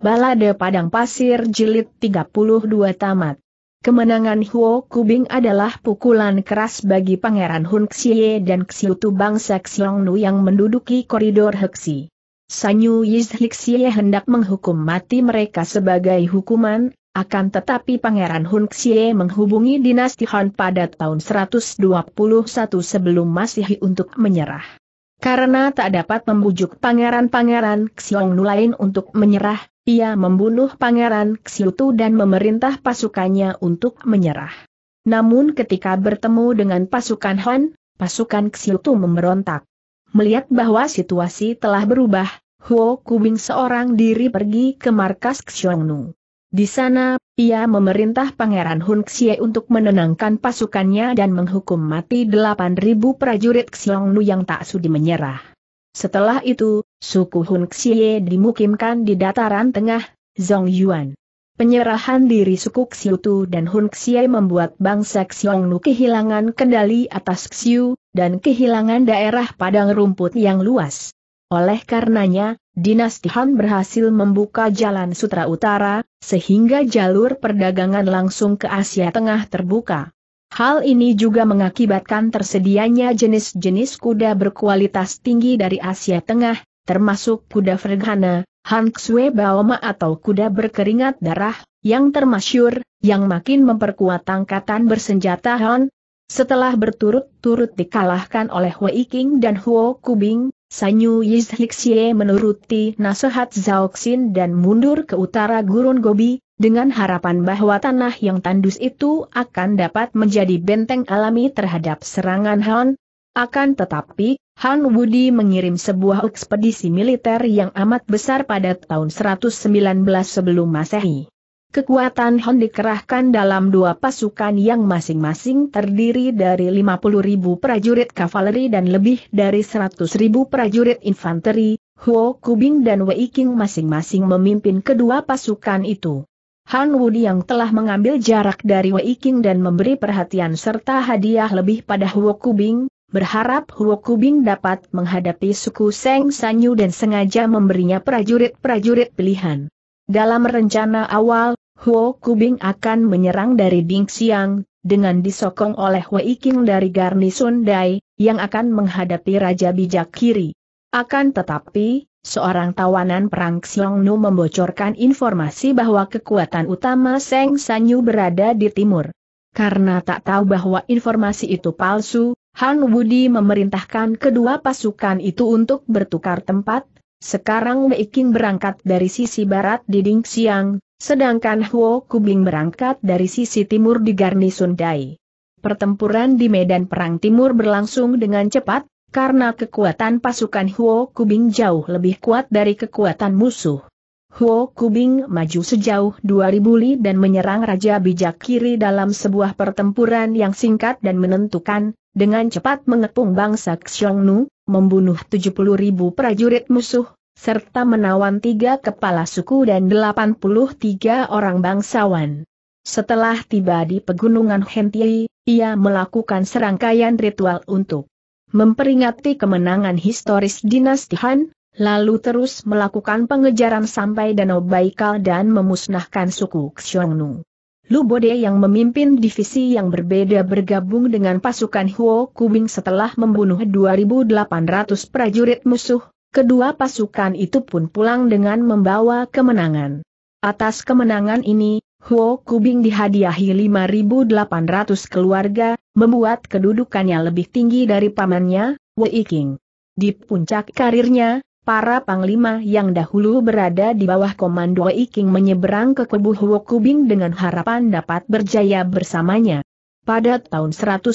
Balade Padang Pasir Jilid 32 Tamat. Kemenangan Huo Kubing adalah pukulan keras bagi Pangeran Hun Xie dan Xiutu bangsa Xiongnu yang menduduki koridor Heksi. Sanyu Yizhik Xie hendak menghukum mati mereka sebagai hukuman, akan tetapi Pangeran Hun Xie menghubungi dinasti Han pada tahun 121 sebelum Masehi untuk menyerah. Karena tak dapat membujuk pangeran-pangeran Xiongnu lain untuk menyerah, ia membunuh Pangeran Xiutu dan memerintah pasukannya untuk menyerah. Namun ketika bertemu dengan pasukan Han, pasukan Xiutu memberontak. Melihat bahwa situasi telah berubah, Huo Kubing seorang diri pergi ke markas Xiongnu. Di sana, ia memerintah Pangeran Hun Xie untuk menenangkan pasukannya dan menghukum mati 8.000 prajurit Xiongnu yang tak sudi menyerah. Setelah itu, suku Hun Xie dimukimkan di dataran tengah, Zhong Yuan. Penyerahan diri suku Xiu Tu dan Hun Xie membuat bangsa Xiongnu kehilangan kendali atas Xiu, dan kehilangan daerah padang rumput yang luas. Oleh karenanya, dinasti Han berhasil membuka jalan sutra utara, sehingga jalur perdagangan langsung ke Asia Tengah terbuka. Hal ini juga mengakibatkan tersedianya jenis-jenis kuda berkualitas tinggi dari Asia Tengah, termasuk kuda Ferghana, Hanxue Baoma atau kuda berkeringat darah, yang termasyur, yang makin memperkuat angkatan bersenjata Han. Setelah berturut-turut dikalahkan oleh Wei King dan Huo Kubing, Sanyu Yizhixie menuruti nasihat Zhao Zhaoxin dan mundur ke utara Gurun Gobi, dengan harapan bahwa tanah yang tandus itu akan dapat menjadi benteng alami terhadap serangan Han. Akan tetapi, Han Wudi mengirim sebuah ekspedisi militer yang amat besar pada tahun 119 sebelum Masehi. Kekuatan Han dikerahkan dalam dua pasukan yang masing-masing terdiri dari 50.000 prajurit kavaleri dan lebih dari 100.000 prajurit infanteri, Huo Kubing dan Wei Qing masing-masing memimpin kedua pasukan itu. Han Wudi yang telah mengambil jarak dari Wei Qing dan memberi perhatian serta hadiah lebih pada Huo Kubing, berharap Huo Kubing dapat menghadapi suku Seng Sanyu dan sengaja memberinya prajurit-prajurit pilihan. Dalam rencana awal, Huo Kubing akan menyerang dari Xiang, dengan disokong oleh Wei Qing dari Garnisun Dai, yang akan menghadapi Raja Bijak Kiri. Akan tetapi, seorang tawanan perang Xiongnu membocorkan informasi bahwa kekuatan utama Seng Sanyu berada di timur. Karena tak tahu bahwa informasi itu palsu, Han Wudi memerintahkan kedua pasukan itu untuk bertukar tempat, sekarang Wei Qing berangkat dari sisi barat di Xiang, sedangkan Huo Kubing berangkat dari sisi timur di Garnisun Dai. Pertempuran di medan perang timur berlangsung dengan cepat, karena kekuatan pasukan Huo Kubing jauh lebih kuat dari kekuatan musuh. Huo Kubing maju sejauh 2000 li dan menyerang Raja Bijak Kiri dalam sebuah pertempuran yang singkat dan menentukan, dengan cepat mengepung bangsa Xiongnu, membunuh 70 ribu prajurit musuh, serta menawan tiga kepala suku dan 83 orang bangsawan. Setelah tiba di pegunungan Hentie, ia melakukan serangkaian ritual untuk memperingati kemenangan historis dinasti Han, lalu terus melakukan pengejaran sampai Danau Baikal dan memusnahkan suku Xiongnu. Lubode yang memimpin divisi yang berbeda bergabung dengan pasukan Huo Kubing setelah membunuh 2.800 prajurit musuh, kedua pasukan itu pun pulang dengan membawa kemenangan. Atas kemenangan ini, Huo Kubing dihadiahi 5.800 keluarga, membuat kedudukannya lebih tinggi dari pamannya, Wei King. Di puncak karirnya, para panglima yang dahulu berada di bawah komando Wei King menyeberang ke kubu Huo Kubing dengan harapan dapat berjaya bersamanya. Pada tahun 119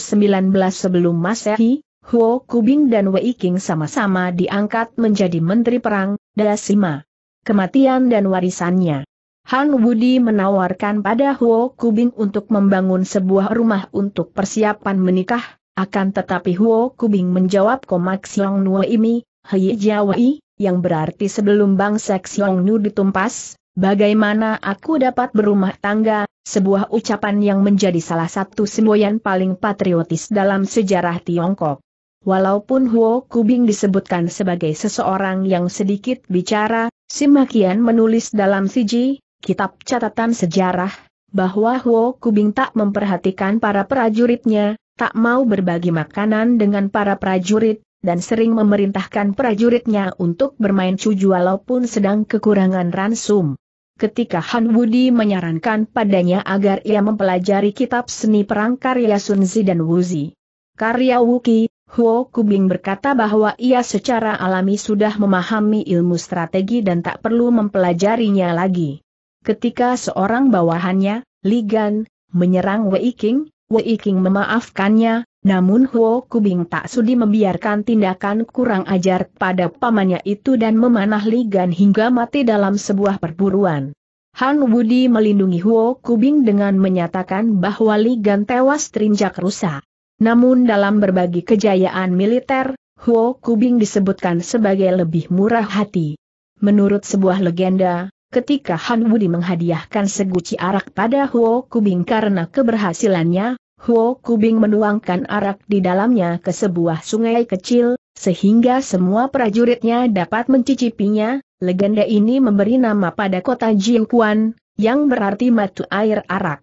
sebelum Masehi, Huo Kubing dan Wei King sama-sama diangkat menjadi Menteri Perang, Dasima. Kematian dan warisannya Han Wudi menawarkan pada Huo Kubing untuk membangun sebuah rumah untuk persiapan menikah, akan tetapi Huo Kubing menjawab Komak Xiong Nuo Imi, Hei Jiawai, yang berarti sebelum bangsa Xiong Nu ditumpas, bagaimana aku dapat berumah tangga, sebuah ucapan yang menjadi salah satu semboyan paling patriotis dalam sejarah Tiongkok. Walaupun Huo Kubing disebutkan sebagai seseorang yang sedikit bicara, Simakian menulis dalam Siji, kitab catatan sejarah, bahwa Huo Kubing tak memperhatikan para prajuritnya, tak mau berbagi makanan dengan para prajurit, dan sering memerintahkan prajuritnya untuk bermain cuju walaupun sedang kekurangan ransum. Ketika Han Wudi menyarankan padanya agar ia mempelajari kitab seni perang karya Sunzi dan Wuzi. Karya Wuki, Huo Kubing berkata bahwa ia secara alami sudah memahami ilmu strategi dan tak perlu mempelajarinya lagi. Ketika seorang bawahannya, Ligan, menyerang Wei King, Wei King memaafkannya, namun Huo Kubing tak sudi membiarkan tindakan kurang ajar pada pamannya itu dan memanah Ligan hingga mati dalam sebuah perburuan. Han Wudi melindungi Huo Kubing dengan menyatakan bahwa Ligan tewas terinjak rusa. Namun dalam berbagi kejayaan militer, Huo Kubing disebutkan sebagai lebih murah hati. Menurut sebuah legenda, Ketika Han Wudi menghadiahkan seguci arak pada Huo Kubing karena keberhasilannya, Huo Kubing menuangkan arak di dalamnya ke sebuah sungai kecil, sehingga semua prajuritnya dapat mencicipinya, legenda ini memberi nama pada kota Jiuquan, yang berarti matu air arak.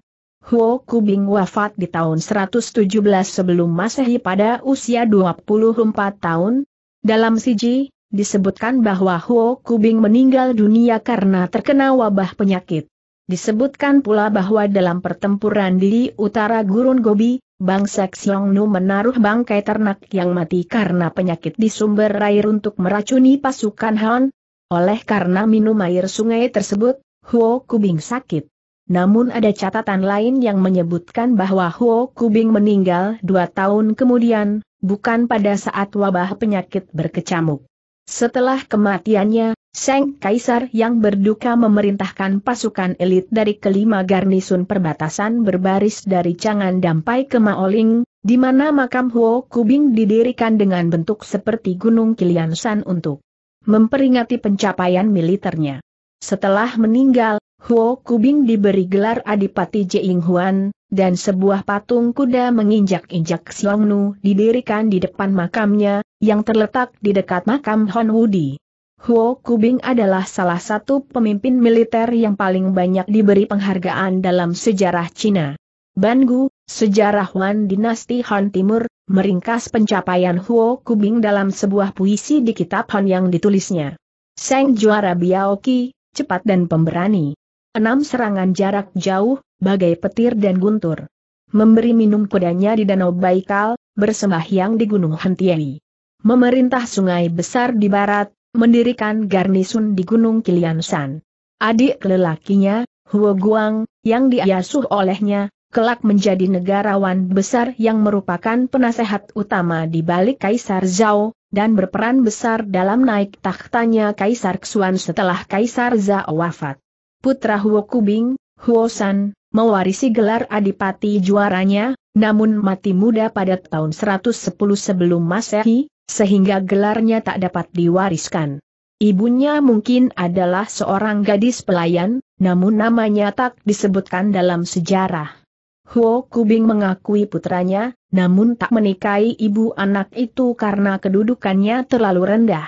Huo Kubing wafat di tahun 117 sebelum masehi pada usia 24 tahun. Dalam siji, disebutkan bahwa Huo Kubing meninggal dunia karena terkena wabah penyakit. Disebutkan pula bahwa dalam pertempuran di utara Gurun Gobi, bangsa Nu menaruh bangkai ternak yang mati karena penyakit di sumber air untuk meracuni pasukan Han. Oleh karena minum air sungai tersebut, Huo Kubing sakit. Namun ada catatan lain yang menyebutkan bahwa Huo Kubing meninggal dua tahun kemudian, bukan pada saat wabah penyakit berkecamuk. Setelah kematiannya, Seng Kaisar yang berduka memerintahkan pasukan elit dari kelima garnisun perbatasan berbaris dari Changan Dampai ke Maoling, di mana makam Huo Kubing didirikan dengan bentuk seperti Gunung Kiliansan untuk memperingati pencapaian militernya. Setelah meninggal, Huo Kubing diberi gelar Adipati Jing Huan, dan sebuah patung kuda menginjak-injak Xiong Nu didirikan di depan makamnya, yang terletak di dekat makam Hon Wudi. Huo Kubing adalah salah satu pemimpin militer yang paling banyak diberi penghargaan dalam sejarah Cina. Bangu, sejarah Wan dinasti Han Timur, meringkas pencapaian Huo Kubing dalam sebuah puisi di kitab Han yang ditulisnya. Seng juara Biaoki, cepat dan pemberani enam serangan jarak jauh, bagai petir dan guntur. Memberi minum kudanya di Danau Baikal, yang di Gunung Hentiai. Memerintah sungai besar di barat, mendirikan garnisun di Gunung Kiliansan. Adik lelakinya, Huo Guang, yang diasuh olehnya, kelak menjadi negarawan besar yang merupakan penasehat utama di balik Kaisar Zhao, dan berperan besar dalam naik tahtanya Kaisar Xuan setelah Kaisar Zhao wafat putra Huo Kubing, Huo San, mewarisi gelar adipati juaranya, namun mati muda pada tahun 110 sebelum masehi, sehingga gelarnya tak dapat diwariskan. Ibunya mungkin adalah seorang gadis pelayan, namun namanya tak disebutkan dalam sejarah. Huo Kubing mengakui putranya, namun tak menikahi ibu anak itu karena kedudukannya terlalu rendah.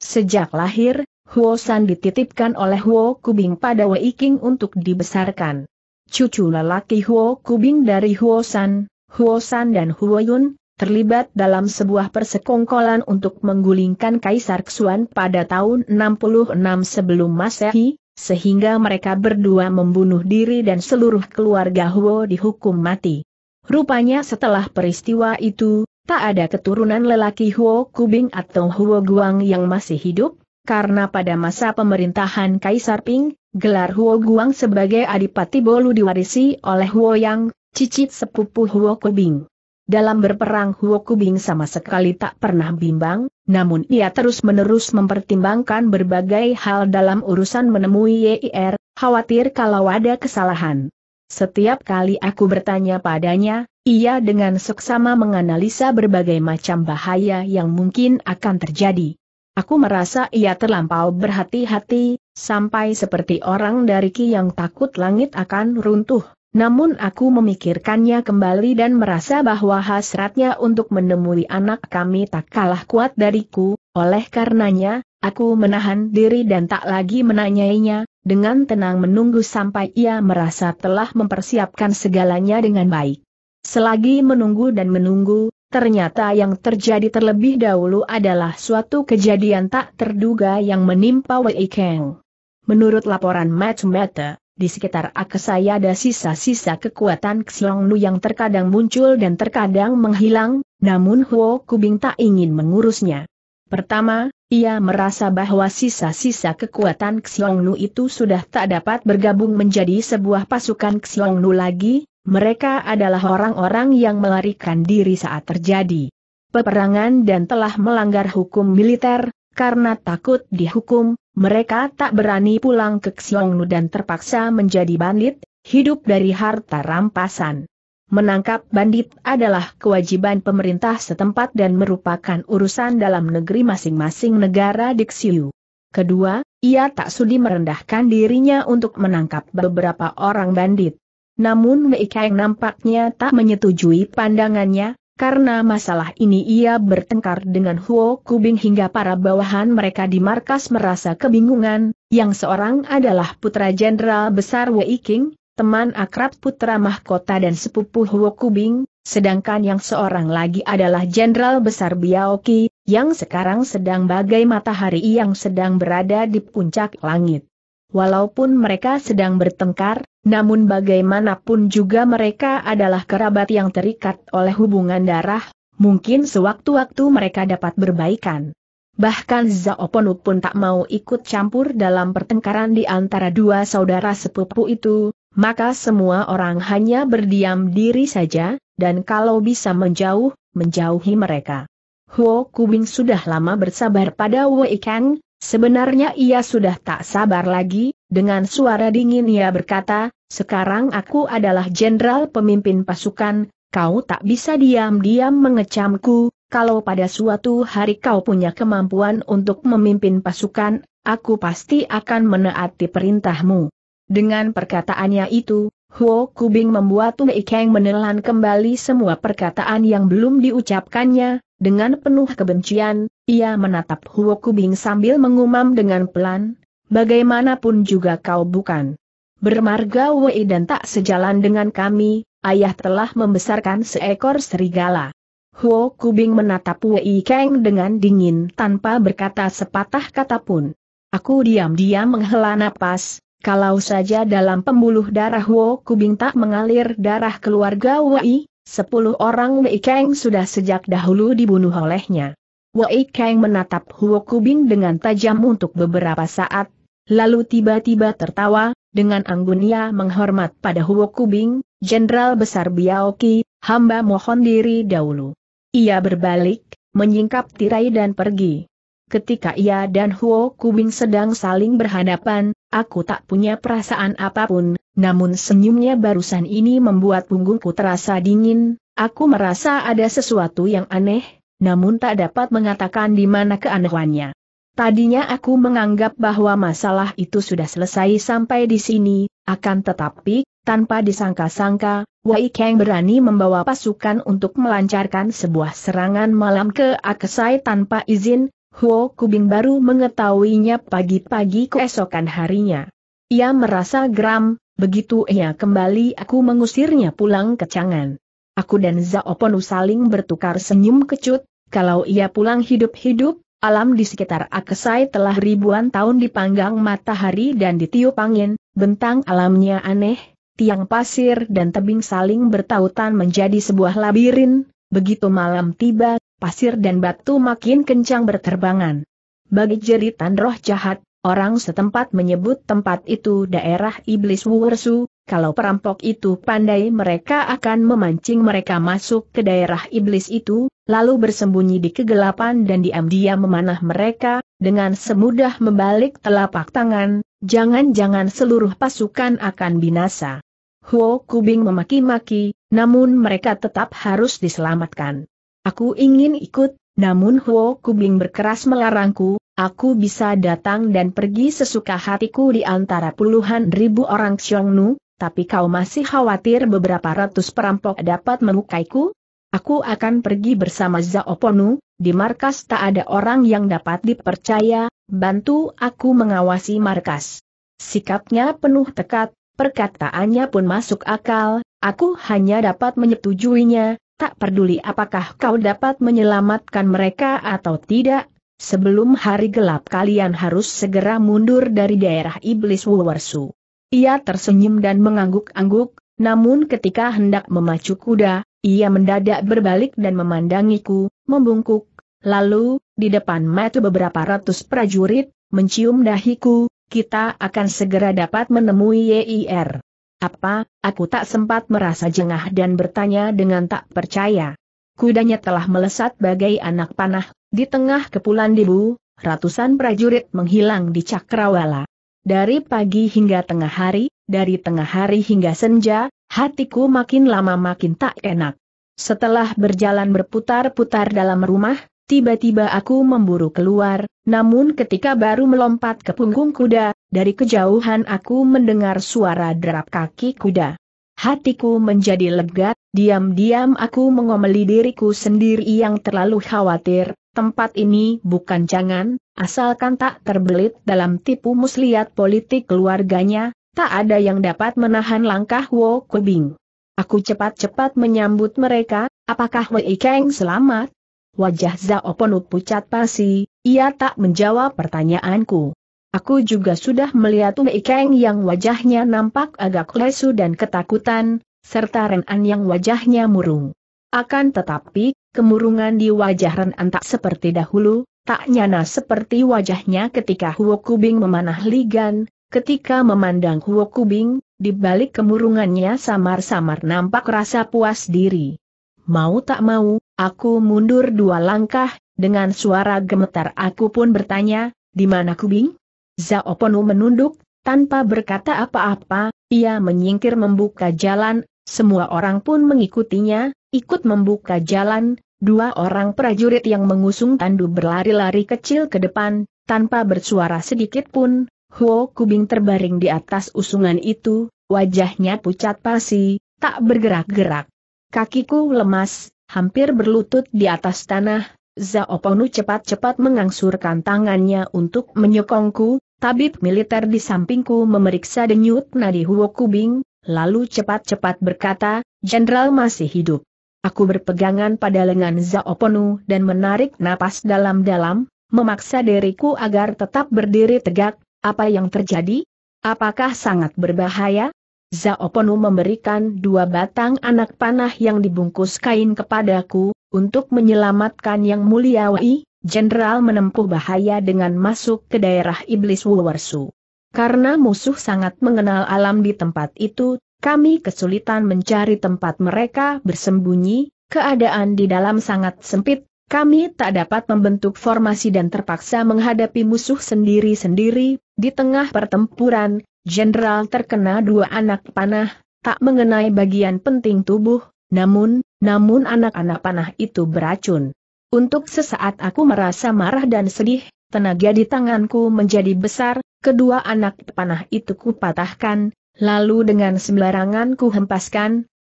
Sejak lahir, Huosan dititipkan oleh Huo Kubing pada Wei Qing untuk dibesarkan. Cucu lelaki Huo Kubing dari Huosan, Huosan dan Huo Yun, terlibat dalam sebuah persekongkolan untuk menggulingkan Kaisar Xuan pada tahun 66 sebelum Masehi, sehingga mereka berdua membunuh diri dan seluruh keluarga Huo dihukum mati. Rupanya setelah peristiwa itu, tak ada keturunan lelaki Huo Kubing atau Huo Guang yang masih hidup, karena pada masa pemerintahan Kaisar Ping, gelar Huo Guang sebagai Adipati Bolu diwarisi oleh Huo Yang, cicit sepupu Huo Kubing. Dalam berperang Huo Kubing sama sekali tak pernah bimbang, namun ia terus-menerus mempertimbangkan berbagai hal dalam urusan menemui YIR, er, khawatir kalau ada kesalahan. Setiap kali aku bertanya padanya, ia dengan seksama menganalisa berbagai macam bahaya yang mungkin akan terjadi. Aku merasa ia terlampau berhati-hati, sampai seperti orang dari Ki yang takut langit akan runtuh. Namun aku memikirkannya kembali dan merasa bahwa hasratnya untuk menemui anak kami tak kalah kuat dariku, oleh karenanya, aku menahan diri dan tak lagi menanyainya, dengan tenang menunggu sampai ia merasa telah mempersiapkan segalanya dengan baik. Selagi menunggu dan menunggu, Ternyata yang terjadi terlebih dahulu adalah suatu kejadian tak terduga yang menimpa Wei Kang. Menurut laporan Matchmata, di sekitar Akasaya ada sisa-sisa kekuatan Xiongnu yang terkadang muncul dan terkadang menghilang, namun Huo Kubing tak ingin mengurusnya. Pertama, ia merasa bahwa sisa-sisa kekuatan Xiongnu itu sudah tak dapat bergabung menjadi sebuah pasukan Xiongnu lagi, mereka adalah orang-orang yang melarikan diri saat terjadi peperangan dan telah melanggar hukum militer, karena takut dihukum, mereka tak berani pulang ke Xiongnu dan terpaksa menjadi bandit, hidup dari harta rampasan. Menangkap bandit adalah kewajiban pemerintah setempat dan merupakan urusan dalam negeri masing-masing negara di Xiu. Kedua, ia tak sudi merendahkan dirinya untuk menangkap beberapa orang bandit. Namun Mei Kang nampaknya tak menyetujui pandangannya, karena masalah ini ia bertengkar dengan Huo Kubing hingga para bawahan mereka di markas merasa kebingungan, yang seorang adalah putra jenderal besar Wei King, teman akrab putra mahkota dan sepupu Huo Kubing, sedangkan yang seorang lagi adalah jenderal besar Biao Qi, yang sekarang sedang bagai matahari yang sedang berada di puncak langit. Walaupun mereka sedang bertengkar, namun bagaimanapun juga mereka adalah kerabat yang terikat oleh hubungan darah, mungkin sewaktu-waktu mereka dapat berbaikan. Bahkan Zaoponu pun tak mau ikut campur dalam pertengkaran di antara dua saudara sepupu itu, maka semua orang hanya berdiam diri saja, dan kalau bisa menjauh, menjauhi mereka. Huo Kubing sudah lama bersabar pada Wei Kang, Sebenarnya ia sudah tak sabar lagi, dengan suara dingin ia berkata, sekarang aku adalah jenderal pemimpin pasukan, kau tak bisa diam-diam mengecamku, kalau pada suatu hari kau punya kemampuan untuk memimpin pasukan, aku pasti akan menaati perintahmu. Dengan perkataannya itu, Huo Kubing membuat Wei Kang menelan kembali semua perkataan yang belum diucapkannya, dengan penuh kebencian, ia menatap Huo Kubing sambil mengumam dengan pelan, bagaimanapun juga kau bukan. Bermarga Wei dan tak sejalan dengan kami, ayah telah membesarkan seekor serigala. Huo Kubing menatap Wei Kang dengan dingin tanpa berkata sepatah kata pun. Aku diam-diam menghela napas, kalau saja dalam pembuluh darah Huo Kubing tak mengalir darah keluarga Wei, Sepuluh orang Wei Kang sudah sejak dahulu dibunuh olehnya. Wei Kang menatap Huo Kubing dengan tajam untuk beberapa saat, lalu tiba-tiba tertawa, dengan anggunia menghormat pada Huo Kubing, Jenderal Besar Biaoki, hamba mohon diri dahulu. Ia berbalik, menyingkap tirai dan pergi ketika ia dan Huo Kubing sedang saling berhadapan, aku tak punya perasaan apapun, namun senyumnya barusan ini membuat punggungku terasa dingin, aku merasa ada sesuatu yang aneh, namun tak dapat mengatakan di mana keanehannya. Tadinya aku menganggap bahwa masalah itu sudah selesai sampai di sini, akan tetapi, tanpa disangka-sangka, Wei Kang berani membawa pasukan untuk melancarkan sebuah serangan malam ke Akesai tanpa izin, Huo Kubing baru mengetahuinya pagi-pagi keesokan harinya. Ia merasa geram, begitu ia kembali aku mengusirnya pulang ke Chang'an. Aku dan Zaoponu saling bertukar senyum kecut, kalau ia pulang hidup-hidup, alam di sekitar Akesai telah ribuan tahun dipanggang matahari dan ditiup angin, bentang alamnya aneh, tiang pasir dan tebing saling bertautan menjadi sebuah labirin, Begitu malam tiba, pasir dan batu makin kencang berterbangan. Bagi jeritan roh jahat, orang setempat menyebut tempat itu daerah iblis Wursu, kalau perampok itu pandai mereka akan memancing mereka masuk ke daerah iblis itu, lalu bersembunyi di kegelapan dan diam-diam memanah mereka, dengan semudah membalik telapak tangan, jangan-jangan seluruh pasukan akan binasa. Huo Kubing memaki-maki, namun mereka tetap harus diselamatkan. Aku ingin ikut, namun Huo Kubing berkeras melarangku, aku bisa datang dan pergi sesuka hatiku di antara puluhan ribu orang Xiongnu, tapi kau masih khawatir beberapa ratus perampok dapat melukaiku? Aku akan pergi bersama Zaoponu, di markas tak ada orang yang dapat dipercaya, bantu aku mengawasi markas. Sikapnya penuh tekat, perkataannya pun masuk akal, aku hanya dapat menyetujuinya, tak peduli apakah kau dapat menyelamatkan mereka atau tidak, sebelum hari gelap kalian harus segera mundur dari daerah iblis Wawarsu. Ia tersenyum dan mengangguk-angguk, namun ketika hendak memacu kuda, ia mendadak berbalik dan memandangiku, membungkuk, lalu, di depan mata beberapa ratus prajurit, mencium dahiku, kita akan segera dapat menemui YIR. Apa, aku tak sempat merasa jengah dan bertanya dengan tak percaya. Kudanya telah melesat bagai anak panah, di tengah kepulan debu, ratusan prajurit menghilang di Cakrawala. Dari pagi hingga tengah hari, dari tengah hari hingga senja, hatiku makin lama makin tak enak. Setelah berjalan berputar-putar dalam rumah, Tiba-tiba aku memburu keluar, namun ketika baru melompat ke punggung kuda, dari kejauhan aku mendengar suara derap kaki kuda. Hatiku menjadi lega, diam-diam aku mengomeli diriku sendiri yang terlalu khawatir, tempat ini bukan jangan, asalkan tak terbelit dalam tipu muslihat politik keluarganya, tak ada yang dapat menahan langkah Wo Kubing. Aku cepat-cepat menyambut mereka, apakah Wei Kang selamat? Wajah zao penuh pucat pasi, ia tak menjawab pertanyaanku. Aku juga sudah melihat Wei Kang yang wajahnya nampak agak lesu dan ketakutan, serta Renan yang wajahnya murung. Akan tetapi, kemurungan di wajah Renan tak seperti dahulu, tak nyana seperti wajahnya ketika Huo Kubing memanah Ligan, ketika memandang Huo Kubing, di balik kemurungannya samar-samar nampak rasa puas diri. Mau tak mau, aku mundur dua langkah, dengan suara gemetar aku pun bertanya, di mana kubing? Zaoponu menunduk, tanpa berkata apa-apa, ia menyingkir membuka jalan, semua orang pun mengikutinya, ikut membuka jalan, dua orang prajurit yang mengusung tandu berlari-lari kecil ke depan, tanpa bersuara sedikit pun, Huo Kubing terbaring di atas usungan itu, wajahnya pucat pasi, tak bergerak-gerak. Kakiku lemas, hampir berlutut di atas tanah, Zao Ponu cepat-cepat mengangsurkan tangannya untuk menyokongku, tabib militer di sampingku memeriksa denyut nadi Huo Kubing, lalu cepat-cepat berkata, Jenderal masih hidup. Aku berpegangan pada lengan Zao Ponu dan menarik napas dalam-dalam, memaksa diriku agar tetap berdiri tegak, apa yang terjadi? Apakah sangat berbahaya? Zaoponu memberikan dua batang anak panah yang dibungkus kain kepadaku, untuk menyelamatkan yang mulia Wai, jenderal menempuh bahaya dengan masuk ke daerah iblis Wuwersu. Karena musuh sangat mengenal alam di tempat itu, kami kesulitan mencari tempat mereka bersembunyi, keadaan di dalam sangat sempit, kami tak dapat membentuk formasi dan terpaksa menghadapi musuh sendiri-sendiri, di tengah pertempuran, Jenderal terkena dua anak panah, tak mengenai bagian penting tubuh, namun, namun anak-anak panah itu beracun. Untuk sesaat aku merasa marah dan sedih, tenaga di tanganku menjadi besar, kedua anak panah itu kupatahkan, lalu dengan sembarangan ku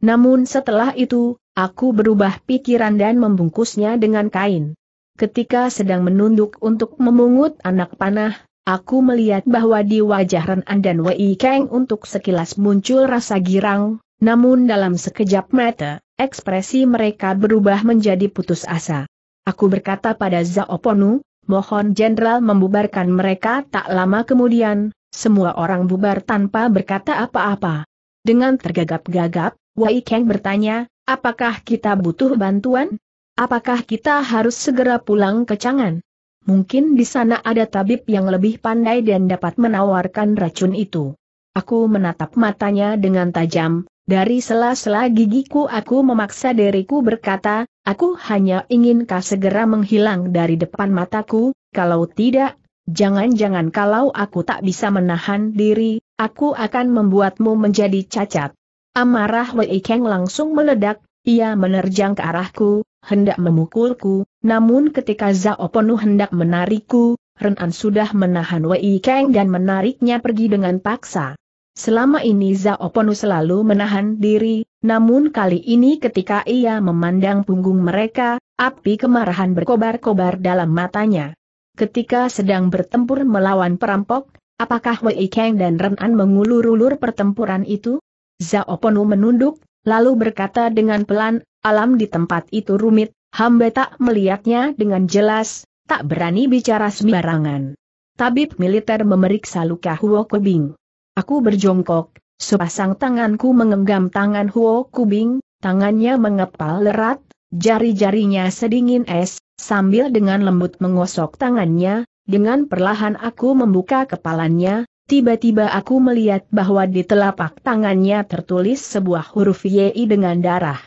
namun setelah itu, aku berubah pikiran dan membungkusnya dengan kain. Ketika sedang menunduk untuk memungut anak panah, Aku melihat bahwa di wajah Renan dan Wei Kang untuk sekilas muncul rasa girang, namun dalam sekejap mata, ekspresi mereka berubah menjadi putus asa. Aku berkata pada Zaoponu, mohon jenderal membubarkan mereka tak lama kemudian, semua orang bubar tanpa berkata apa-apa. Dengan tergagap-gagap, Wei Kang bertanya, apakah kita butuh bantuan? Apakah kita harus segera pulang ke Cangan? Mungkin di sana ada tabib yang lebih pandai dan dapat menawarkan racun itu. Aku menatap matanya dengan tajam, dari sela-sela gigiku aku memaksa diriku berkata, aku hanya ingin kau segera menghilang dari depan mataku, kalau tidak, jangan-jangan kalau aku tak bisa menahan diri, aku akan membuatmu menjadi cacat. Amarah Wei Kang langsung meledak, ia menerjang ke arahku, hendak memukulku, namun ketika Zhao Ponu hendak menarikku, Renan sudah menahan Wei Kang dan menariknya pergi dengan paksa. Selama ini Zhao Ponu selalu menahan diri, namun kali ini ketika ia memandang punggung mereka, api kemarahan berkobar-kobar dalam matanya. Ketika sedang bertempur melawan perampok, apakah Wei Kang dan Renan mengulur-ulur pertempuran itu? Zhao Ponu menunduk, lalu berkata dengan pelan, alam di tempat itu rumit, hamba tak melihatnya dengan jelas, tak berani bicara sembarangan. Tabib militer memeriksa luka Huo Kubing. Aku berjongkok, sepasang tanganku mengenggam tangan Huo Kubing, tangannya mengepal lerat, jari-jarinya sedingin es, sambil dengan lembut mengosok tangannya, dengan perlahan aku membuka kepalanya, Tiba-tiba aku melihat bahwa di telapak tangannya tertulis sebuah huruf YI dengan darah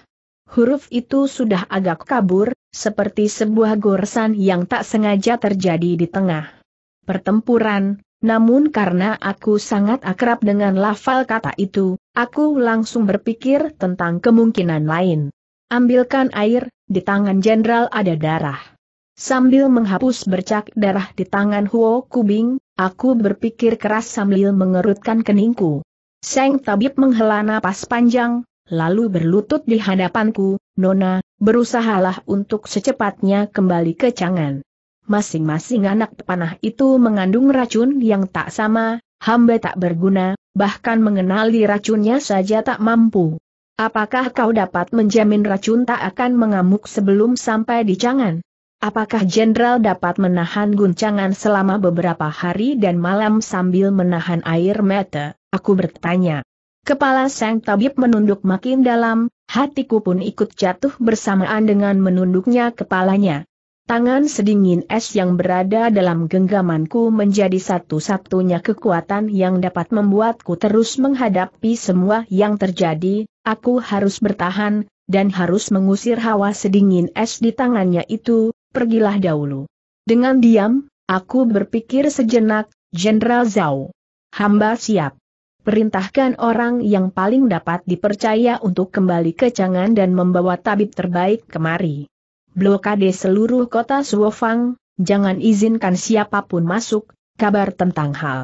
huruf itu sudah agak kabur, seperti sebuah goresan yang tak sengaja terjadi di tengah pertempuran, namun karena aku sangat akrab dengan lafal kata itu, aku langsung berpikir tentang kemungkinan lain. Ambilkan air, di tangan jenderal ada darah. Sambil menghapus bercak darah di tangan Huo Kubing, aku berpikir keras sambil mengerutkan keningku. Seng tabib menghela napas panjang, lalu berlutut di hadapanku, Nona, berusahalah untuk secepatnya kembali ke cangan. Masing-masing anak panah itu mengandung racun yang tak sama, hamba tak berguna, bahkan mengenali racunnya saja tak mampu. Apakah kau dapat menjamin racun tak akan mengamuk sebelum sampai di cangan? Apakah jenderal dapat menahan guncangan selama beberapa hari dan malam sambil menahan air mata? Aku bertanya. Kepala sang tabib menunduk makin dalam, hatiku pun ikut jatuh bersamaan dengan menunduknya kepalanya. Tangan sedingin es yang berada dalam genggamanku menjadi satu-satunya kekuatan yang dapat membuatku terus menghadapi semua yang terjadi, aku harus bertahan, dan harus mengusir hawa sedingin es di tangannya itu, pergilah dahulu. Dengan diam, aku berpikir sejenak, Jenderal Zhao. Hamba siap perintahkan orang yang paling dapat dipercaya untuk kembali ke Changan dan membawa tabib terbaik kemari. Blokade seluruh kota Suofang, jangan izinkan siapapun masuk, kabar tentang hal.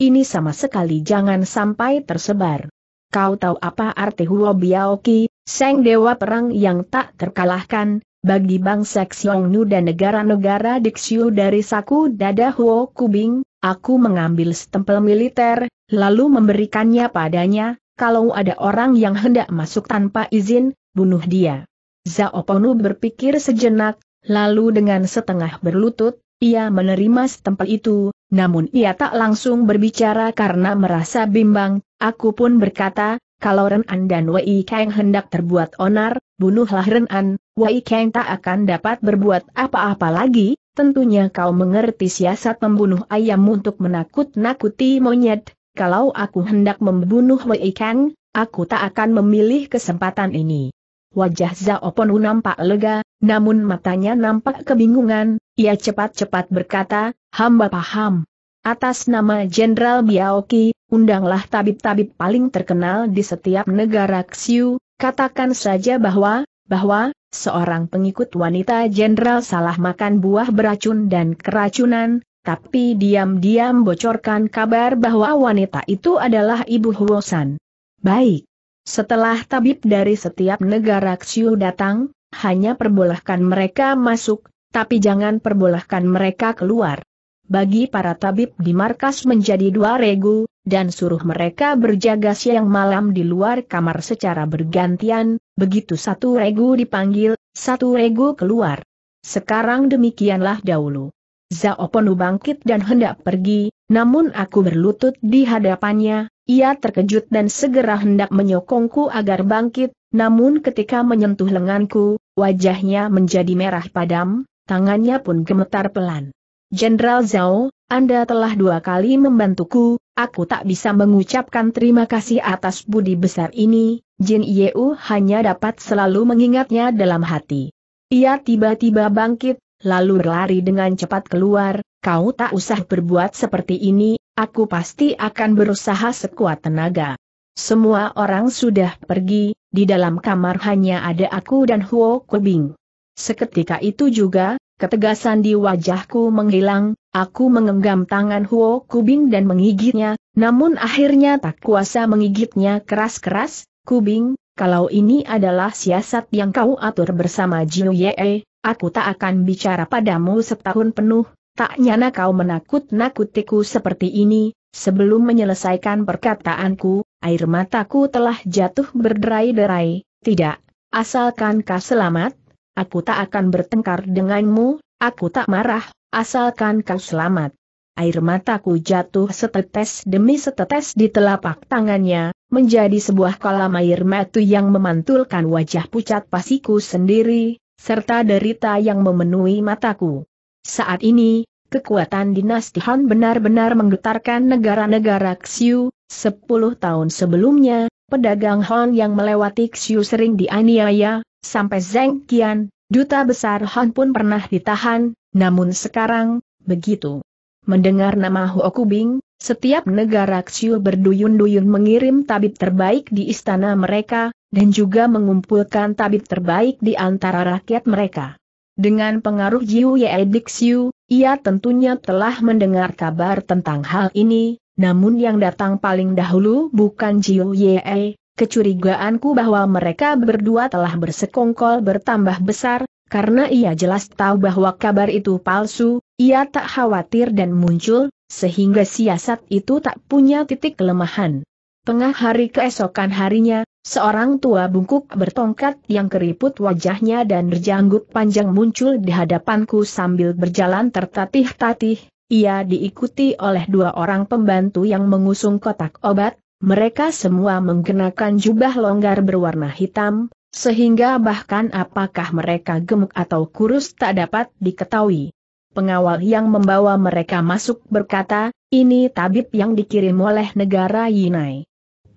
Ini sama sekali jangan sampai tersebar. Kau tahu apa arti Huo Biaoki, Seng Dewa Perang yang tak terkalahkan, bagi bangsa Xiongnu dan negara-negara Dixiu dari saku dada Huo Kubing, aku mengambil stempel militer, lalu memberikannya padanya, kalau ada orang yang hendak masuk tanpa izin, bunuh dia. Zao Ponu berpikir sejenak, lalu dengan setengah berlutut, ia menerima setempel itu, namun ia tak langsung berbicara karena merasa bimbang, aku pun berkata, kalau Ren Renan dan Wei Kang hendak terbuat onar, bunuhlah Ren Renan, Wei Kang tak akan dapat berbuat apa-apa lagi, tentunya kau mengerti siasat membunuh ayam untuk menakut-nakuti monyet, kalau aku hendak membunuh Wei Kang, aku tak akan memilih kesempatan ini. Wajah Zhao Ponu nampak lega, namun matanya nampak kebingungan, ia cepat-cepat berkata, hamba paham. Atas nama Jenderal Biaoki, undanglah tabib-tabib paling terkenal di setiap negara Xiu, katakan saja bahwa, bahwa, seorang pengikut wanita Jenderal salah makan buah beracun dan keracunan, tapi diam-diam bocorkan kabar bahwa wanita itu adalah Ibu Huosan. Baik. Setelah tabib dari setiap negara Xiu datang, hanya perbolehkan mereka masuk, tapi jangan perbolehkan mereka keluar. Bagi para tabib di markas menjadi dua regu, dan suruh mereka berjaga siang malam di luar kamar secara bergantian, begitu satu regu dipanggil, satu regu keluar. Sekarang demikianlah dahulu. Zhao Ponu bangkit dan hendak pergi, namun aku berlutut di hadapannya, ia terkejut dan segera hendak menyokongku agar bangkit, namun ketika menyentuh lenganku, wajahnya menjadi merah padam, tangannya pun gemetar pelan. Jenderal Zhao, Anda telah dua kali membantuku, aku tak bisa mengucapkan terima kasih atas budi besar ini, Jin Yeu hanya dapat selalu mengingatnya dalam hati. Ia tiba-tiba bangkit, lalu berlari dengan cepat keluar, kau tak usah berbuat seperti ini, aku pasti akan berusaha sekuat tenaga. Semua orang sudah pergi, di dalam kamar hanya ada aku dan Huo Kubing. Seketika itu juga, ketegasan di wajahku menghilang, aku mengenggam tangan Huo Kubing dan menggigitnya, namun akhirnya tak kuasa menggigitnya keras-keras, Kubing, kalau ini adalah siasat yang kau atur bersama Jiu Ye, aku tak akan bicara padamu setahun penuh, tak nyana kau menakut-nakutiku seperti ini, sebelum menyelesaikan perkataanku, air mataku telah jatuh berderai-derai, tidak, asalkan kau selamat, aku tak akan bertengkar denganmu, aku tak marah, asalkan kau selamat. Air mataku jatuh setetes demi setetes di telapak tangannya, menjadi sebuah kolam air matu yang memantulkan wajah pucat pasiku sendiri, serta derita yang memenuhi mataku. Saat ini, kekuatan dinasti Han benar-benar menggetarkan negara-negara Xiu, sepuluh tahun sebelumnya, pedagang Han yang melewati Xiu sering dianiaya, sampai Zeng Qian, duta besar Han pun pernah ditahan, namun sekarang, begitu. Mendengar nama Huo Kubing, setiap negara Xiu berduyun-duyun mengirim tabib terbaik di istana mereka, dan juga mengumpulkan tabib terbaik di antara rakyat mereka. Dengan pengaruh Jiu Ye Dixiu, ia tentunya telah mendengar kabar tentang hal ini, namun yang datang paling dahulu bukan Jiu Ye, kecurigaanku bahwa mereka berdua telah bersekongkol bertambah besar, karena ia jelas tahu bahwa kabar itu palsu, ia tak khawatir dan muncul, sehingga siasat itu tak punya titik kelemahan. Tengah hari keesokan harinya, Seorang tua bungkuk bertongkat yang keriput wajahnya dan berjanggut panjang muncul di hadapanku sambil berjalan tertatih-tatih, ia diikuti oleh dua orang pembantu yang mengusung kotak obat, mereka semua menggunakan jubah longgar berwarna hitam, sehingga bahkan apakah mereka gemuk atau kurus tak dapat diketahui. Pengawal yang membawa mereka masuk berkata, ini tabib yang dikirim oleh negara Yinai.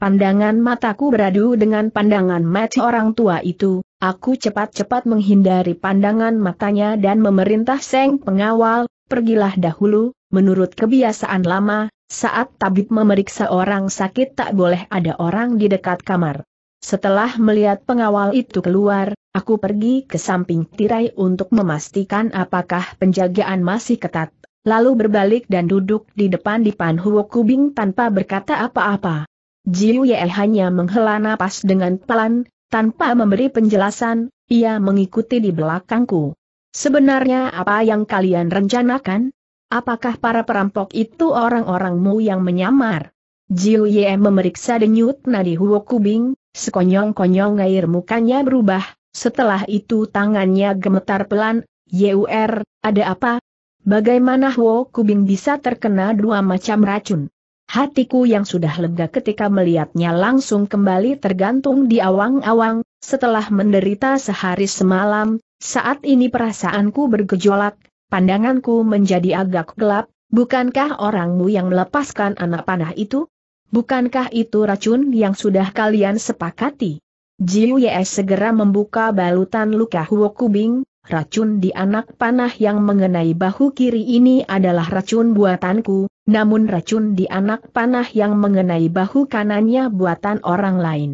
Pandangan mataku beradu dengan pandangan mati orang tua itu, aku cepat-cepat menghindari pandangan matanya dan memerintah Seng pengawal, pergilah dahulu, menurut kebiasaan lama, saat tabib memeriksa orang sakit tak boleh ada orang di dekat kamar. Setelah melihat pengawal itu keluar, aku pergi ke samping tirai untuk memastikan apakah penjagaan masih ketat, lalu berbalik dan duduk di depan di Huo Kubing tanpa berkata apa-apa. Jiu Ye hanya menghela napas dengan pelan, tanpa memberi penjelasan, ia mengikuti di belakangku. Sebenarnya apa yang kalian rencanakan? Apakah para perampok itu orang-orangmu yang menyamar? Jiu Ye memeriksa denyut nadi Huo Kubing, sekonyong-konyong air mukanya berubah, setelah itu tangannya gemetar pelan, Yur, er, ada apa? Bagaimana Huo Kubing bisa terkena dua macam racun? Hatiku yang sudah lega ketika melihatnya langsung kembali tergantung di awang-awang, setelah menderita sehari semalam, saat ini perasaanku bergejolak, pandanganku menjadi agak gelap, bukankah orangmu yang melepaskan anak panah itu? Bukankah itu racun yang sudah kalian sepakati? Jiu Ye segera membuka balutan luka Huo Kubing, Racun di anak panah yang mengenai bahu kiri ini adalah racun buatanku, namun racun di anak panah yang mengenai bahu kanannya buatan orang lain.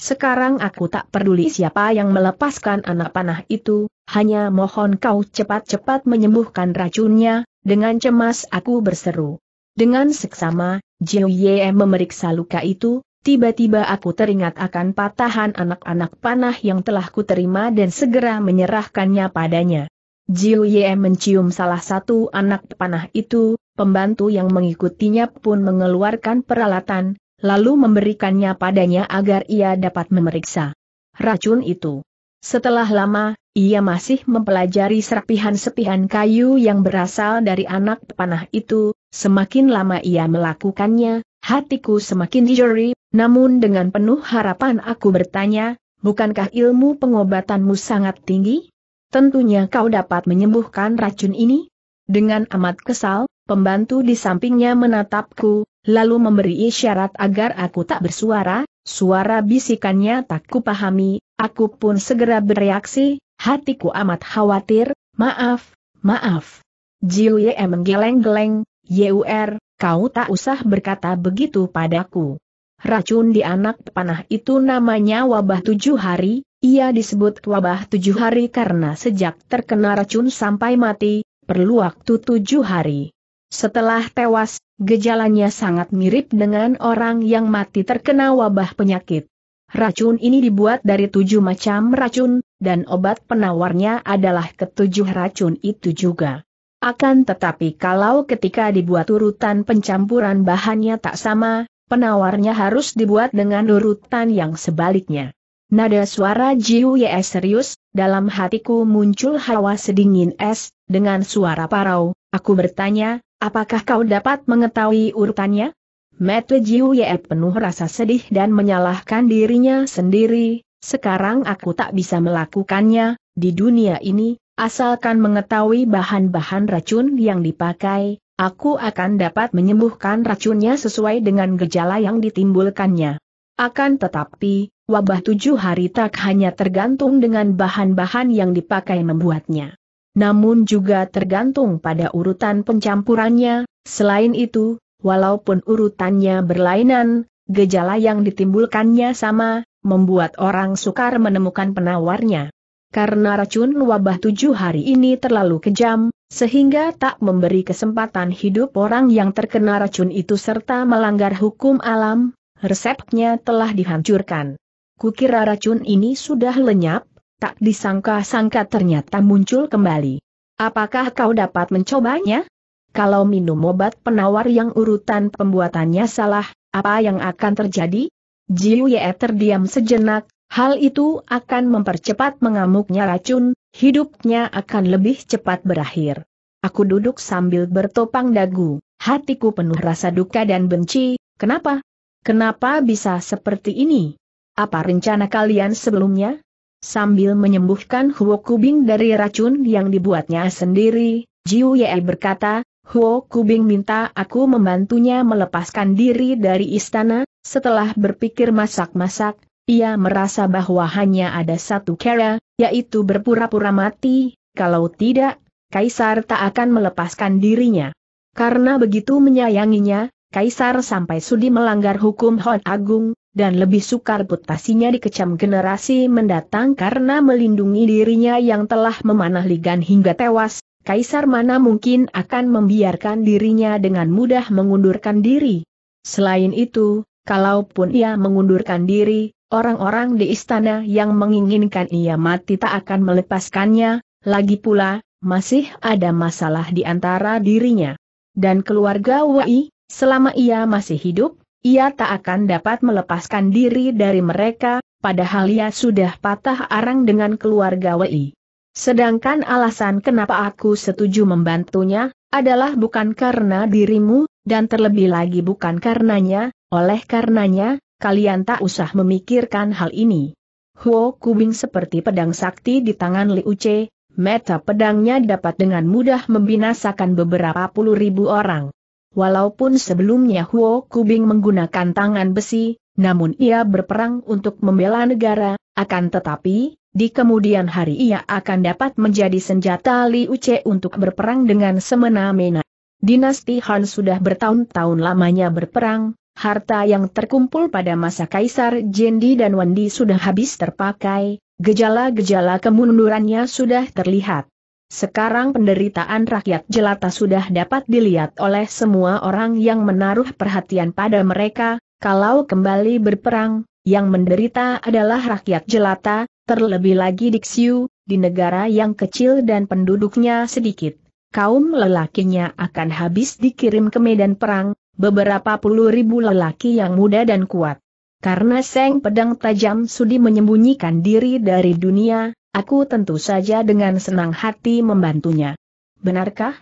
Sekarang aku tak peduli siapa yang melepaskan anak panah itu, hanya mohon kau cepat-cepat menyembuhkan racunnya, dengan cemas aku berseru. Dengan seksama, Jiu Ye memeriksa luka itu, tiba-tiba aku teringat akan patahan anak-anak panah yang telah kuterima dan segera menyerahkannya padanya. Jiu Ye mencium salah satu anak panah itu, pembantu yang mengikutinya pun mengeluarkan peralatan, lalu memberikannya padanya agar ia dapat memeriksa racun itu. Setelah lama, ia masih mempelajari serpihan sepihan kayu yang berasal dari anak panah itu, semakin lama ia melakukannya, hatiku semakin dijeri namun dengan penuh harapan aku bertanya, bukankah ilmu pengobatanmu sangat tinggi? Tentunya kau dapat menyembuhkan racun ini? Dengan amat kesal, pembantu di sampingnya menatapku, lalu memberi isyarat agar aku tak bersuara, suara bisikannya tak kupahami, aku pun segera bereaksi, hatiku amat khawatir, maaf, maaf. Jiu Ye menggeleng-geleng, Yur, kau tak usah berkata begitu padaku. Racun di anak panah itu namanya wabah tujuh hari, ia disebut wabah tujuh hari karena sejak terkena racun sampai mati, perlu waktu tujuh hari. Setelah tewas, gejalanya sangat mirip dengan orang yang mati terkena wabah penyakit. Racun ini dibuat dari tujuh macam racun, dan obat penawarnya adalah ketujuh racun itu juga. Akan tetapi kalau ketika dibuat urutan pencampuran bahannya tak sama, penawarnya harus dibuat dengan urutan yang sebaliknya. Nada suara Jiu Ye serius, dalam hatiku muncul hawa sedingin es, dengan suara parau, aku bertanya, apakah kau dapat mengetahui urutannya? Mete Jiu Ye penuh rasa sedih dan menyalahkan dirinya sendiri, sekarang aku tak bisa melakukannya, di dunia ini, asalkan mengetahui bahan-bahan racun yang dipakai, aku akan dapat menyembuhkan racunnya sesuai dengan gejala yang ditimbulkannya. Akan tetapi, wabah tujuh hari tak hanya tergantung dengan bahan-bahan yang dipakai membuatnya. Namun juga tergantung pada urutan pencampurannya, selain itu, walaupun urutannya berlainan, gejala yang ditimbulkannya sama, membuat orang sukar menemukan penawarnya. Karena racun wabah tujuh hari ini terlalu kejam, sehingga tak memberi kesempatan hidup orang yang terkena racun itu serta melanggar hukum alam, resepnya telah dihancurkan. Kukira racun ini sudah lenyap, tak disangka-sangka ternyata muncul kembali. Apakah kau dapat mencobanya? Kalau minum obat penawar yang urutan pembuatannya salah, apa yang akan terjadi? Jiu Ye terdiam sejenak, Hal itu akan mempercepat mengamuknya racun, hidupnya akan lebih cepat berakhir. Aku duduk sambil bertopang dagu, hatiku penuh rasa duka dan benci, kenapa? Kenapa bisa seperti ini? Apa rencana kalian sebelumnya? Sambil menyembuhkan Huo Kubing dari racun yang dibuatnya sendiri, Jiu Ye berkata, Huo Kubing minta aku membantunya melepaskan diri dari istana, setelah berpikir masak-masak, ia merasa bahwa hanya ada satu cara, yaitu berpura-pura mati, kalau tidak, Kaisar tak akan melepaskan dirinya. Karena begitu menyayanginya, Kaisar sampai sudi melanggar hukum Hon Agung, dan lebih sukar reputasinya dikecam generasi mendatang karena melindungi dirinya yang telah memanah ligan hingga tewas, Kaisar mana mungkin akan membiarkan dirinya dengan mudah mengundurkan diri. Selain itu, kalaupun ia mengundurkan diri, Orang-orang di istana yang menginginkan ia mati tak akan melepaskannya, lagi pula, masih ada masalah di antara dirinya. Dan keluarga Wai, selama ia masih hidup, ia tak akan dapat melepaskan diri dari mereka, padahal ia sudah patah arang dengan keluarga Wai. Sedangkan alasan kenapa aku setuju membantunya, adalah bukan karena dirimu, dan terlebih lagi bukan karenanya, oleh karenanya, kalian tak usah memikirkan hal ini. Huo Kubing seperti pedang sakti di tangan Liu Che, meta pedangnya dapat dengan mudah membinasakan beberapa puluh ribu orang. Walaupun sebelumnya Huo Kubing menggunakan tangan besi, namun ia berperang untuk membela negara, akan tetapi, di kemudian hari ia akan dapat menjadi senjata Liu Che untuk berperang dengan semena-mena. Dinasti Han sudah bertahun-tahun lamanya berperang, Harta yang terkumpul pada masa Kaisar Jendi dan Wendi sudah habis terpakai, gejala-gejala kemundurannya sudah terlihat. Sekarang penderitaan rakyat jelata sudah dapat dilihat oleh semua orang yang menaruh perhatian pada mereka, kalau kembali berperang, yang menderita adalah rakyat jelata, terlebih lagi Diksiu, di negara yang kecil dan penduduknya sedikit. Kaum lelakinya akan habis dikirim ke medan perang, beberapa puluh ribu lelaki yang muda dan kuat. Karena Seng Pedang Tajam Sudi menyembunyikan diri dari dunia, aku tentu saja dengan senang hati membantunya. Benarkah?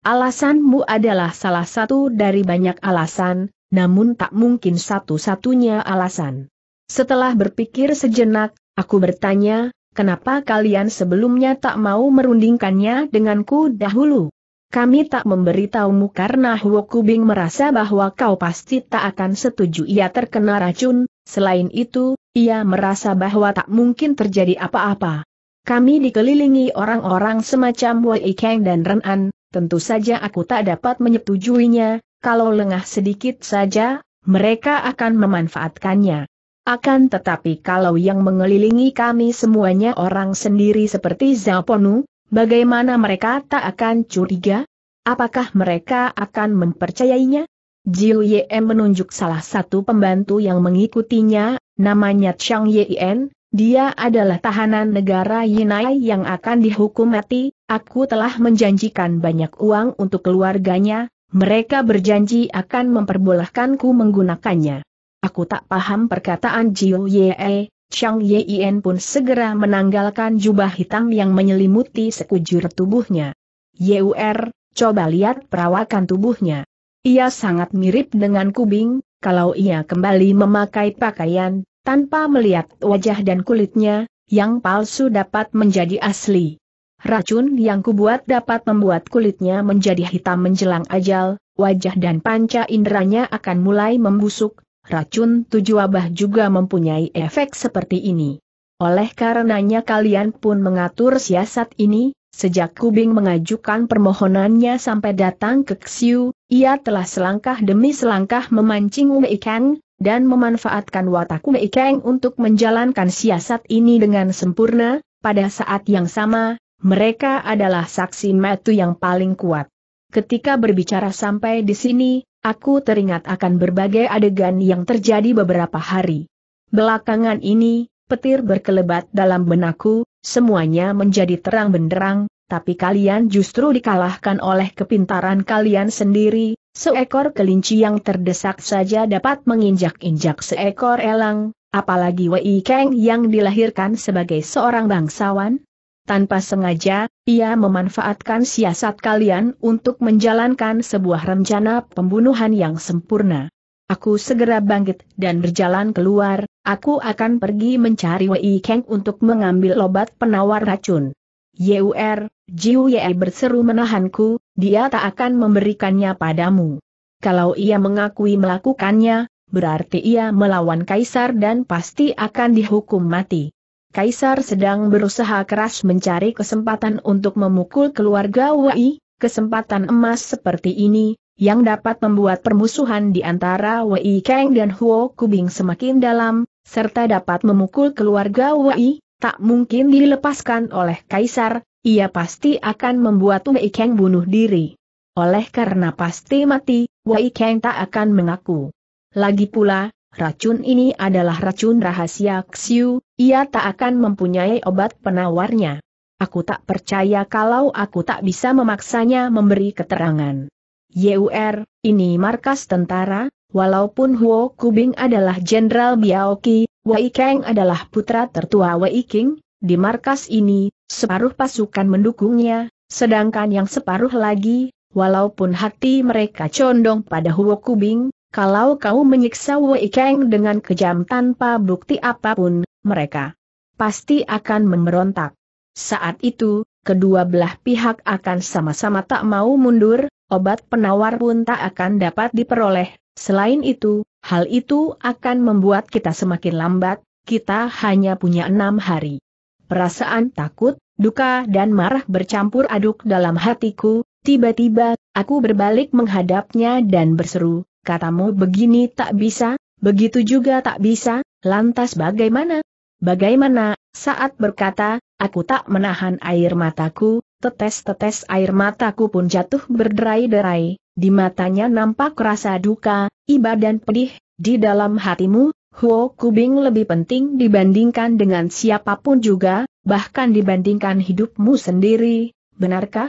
Alasanmu adalah salah satu dari banyak alasan, namun tak mungkin satu-satunya alasan. Setelah berpikir sejenak, aku bertanya, kenapa kalian sebelumnya tak mau merundingkannya denganku dahulu? Kami tak memberitahumu karena Huo Kubing merasa bahwa kau pasti tak akan setuju ia terkena racun, selain itu, ia merasa bahwa tak mungkin terjadi apa-apa. Kami dikelilingi orang-orang semacam Wei Kang dan Ren An, tentu saja aku tak dapat menyetujuinya, kalau lengah sedikit saja, mereka akan memanfaatkannya. Akan tetapi kalau yang mengelilingi kami semuanya orang sendiri seperti Zaponu, Bagaimana mereka tak akan curiga? Apakah mereka akan mempercayainya? Jiu Yem menunjuk salah satu pembantu yang mengikutinya, namanya Chang Yien, dia adalah tahanan negara Yinai yang akan dihukum mati, aku telah menjanjikan banyak uang untuk keluarganya, mereka berjanji akan memperbolehkanku menggunakannya. Aku tak paham perkataan Jiu Yeem. Chang Yien pun segera menanggalkan jubah hitam yang menyelimuti sekujur tubuhnya. Yuer, coba lihat perawakan tubuhnya. Ia sangat mirip dengan kubing, kalau ia kembali memakai pakaian, tanpa melihat wajah dan kulitnya, yang palsu dapat menjadi asli. Racun yang kubuat dapat membuat kulitnya menjadi hitam menjelang ajal, wajah dan panca inderanya akan mulai membusuk, racun tujuh abah juga mempunyai efek seperti ini. Oleh karenanya kalian pun mengatur siasat ini, sejak Kubing mengajukan permohonannya sampai datang ke Xiu, ia telah selangkah demi selangkah memancing Wei Kang, dan memanfaatkan watak Wei Kang untuk menjalankan siasat ini dengan sempurna, pada saat yang sama, mereka adalah saksi metu yang paling kuat. Ketika berbicara sampai di sini, Aku teringat akan berbagai adegan yang terjadi beberapa hari. Belakangan ini, petir berkelebat dalam benakku, semuanya menjadi terang benderang, tapi kalian justru dikalahkan oleh kepintaran kalian sendiri, seekor kelinci yang terdesak saja dapat menginjak-injak seekor elang, apalagi Wei Kang yang dilahirkan sebagai seorang bangsawan, tanpa sengaja, ia memanfaatkan siasat kalian untuk menjalankan sebuah rencana pembunuhan yang sempurna. Aku segera bangkit dan berjalan keluar, aku akan pergi mencari Wei Kang untuk mengambil obat penawar racun. Yur, er, Jiu Ye berseru menahanku, dia tak akan memberikannya padamu. Kalau ia mengakui melakukannya, berarti ia melawan kaisar dan pasti akan dihukum mati. Kaisar sedang berusaha keras mencari kesempatan untuk memukul keluarga Wei, kesempatan emas seperti ini, yang dapat membuat permusuhan di antara Wei Kang dan Huo Kubing semakin dalam, serta dapat memukul keluarga Wei, tak mungkin dilepaskan oleh Kaisar, ia pasti akan membuat Wei Kang bunuh diri. Oleh karena pasti mati, Wei Kang tak akan mengaku. Lagi pula, Racun ini adalah racun rahasia Xiu, ia tak akan mempunyai obat penawarnya. Aku tak percaya kalau aku tak bisa memaksanya memberi keterangan. YUR, er, ini markas tentara, walaupun Huo Kubing adalah Jenderal Biaoki, Wei Kang adalah putra tertua Wei King, di markas ini, separuh pasukan mendukungnya, sedangkan yang separuh lagi, walaupun hati mereka condong pada Huo Kubing, kalau kau menyiksa Wei Kang dengan kejam tanpa bukti apapun, mereka pasti akan memberontak. Saat itu, kedua belah pihak akan sama-sama tak mau mundur, obat penawar pun tak akan dapat diperoleh. Selain itu, hal itu akan membuat kita semakin lambat, kita hanya punya enam hari. Perasaan takut, duka dan marah bercampur aduk dalam hatiku, tiba-tiba, aku berbalik menghadapnya dan berseru, katamu begini tak bisa, begitu juga tak bisa, lantas bagaimana? Bagaimana, saat berkata, aku tak menahan air mataku, tetes-tetes air mataku pun jatuh berderai-derai, di matanya nampak rasa duka, iba dan pedih, di dalam hatimu, Huo Kubing lebih penting dibandingkan dengan siapapun juga, bahkan dibandingkan hidupmu sendiri, benarkah?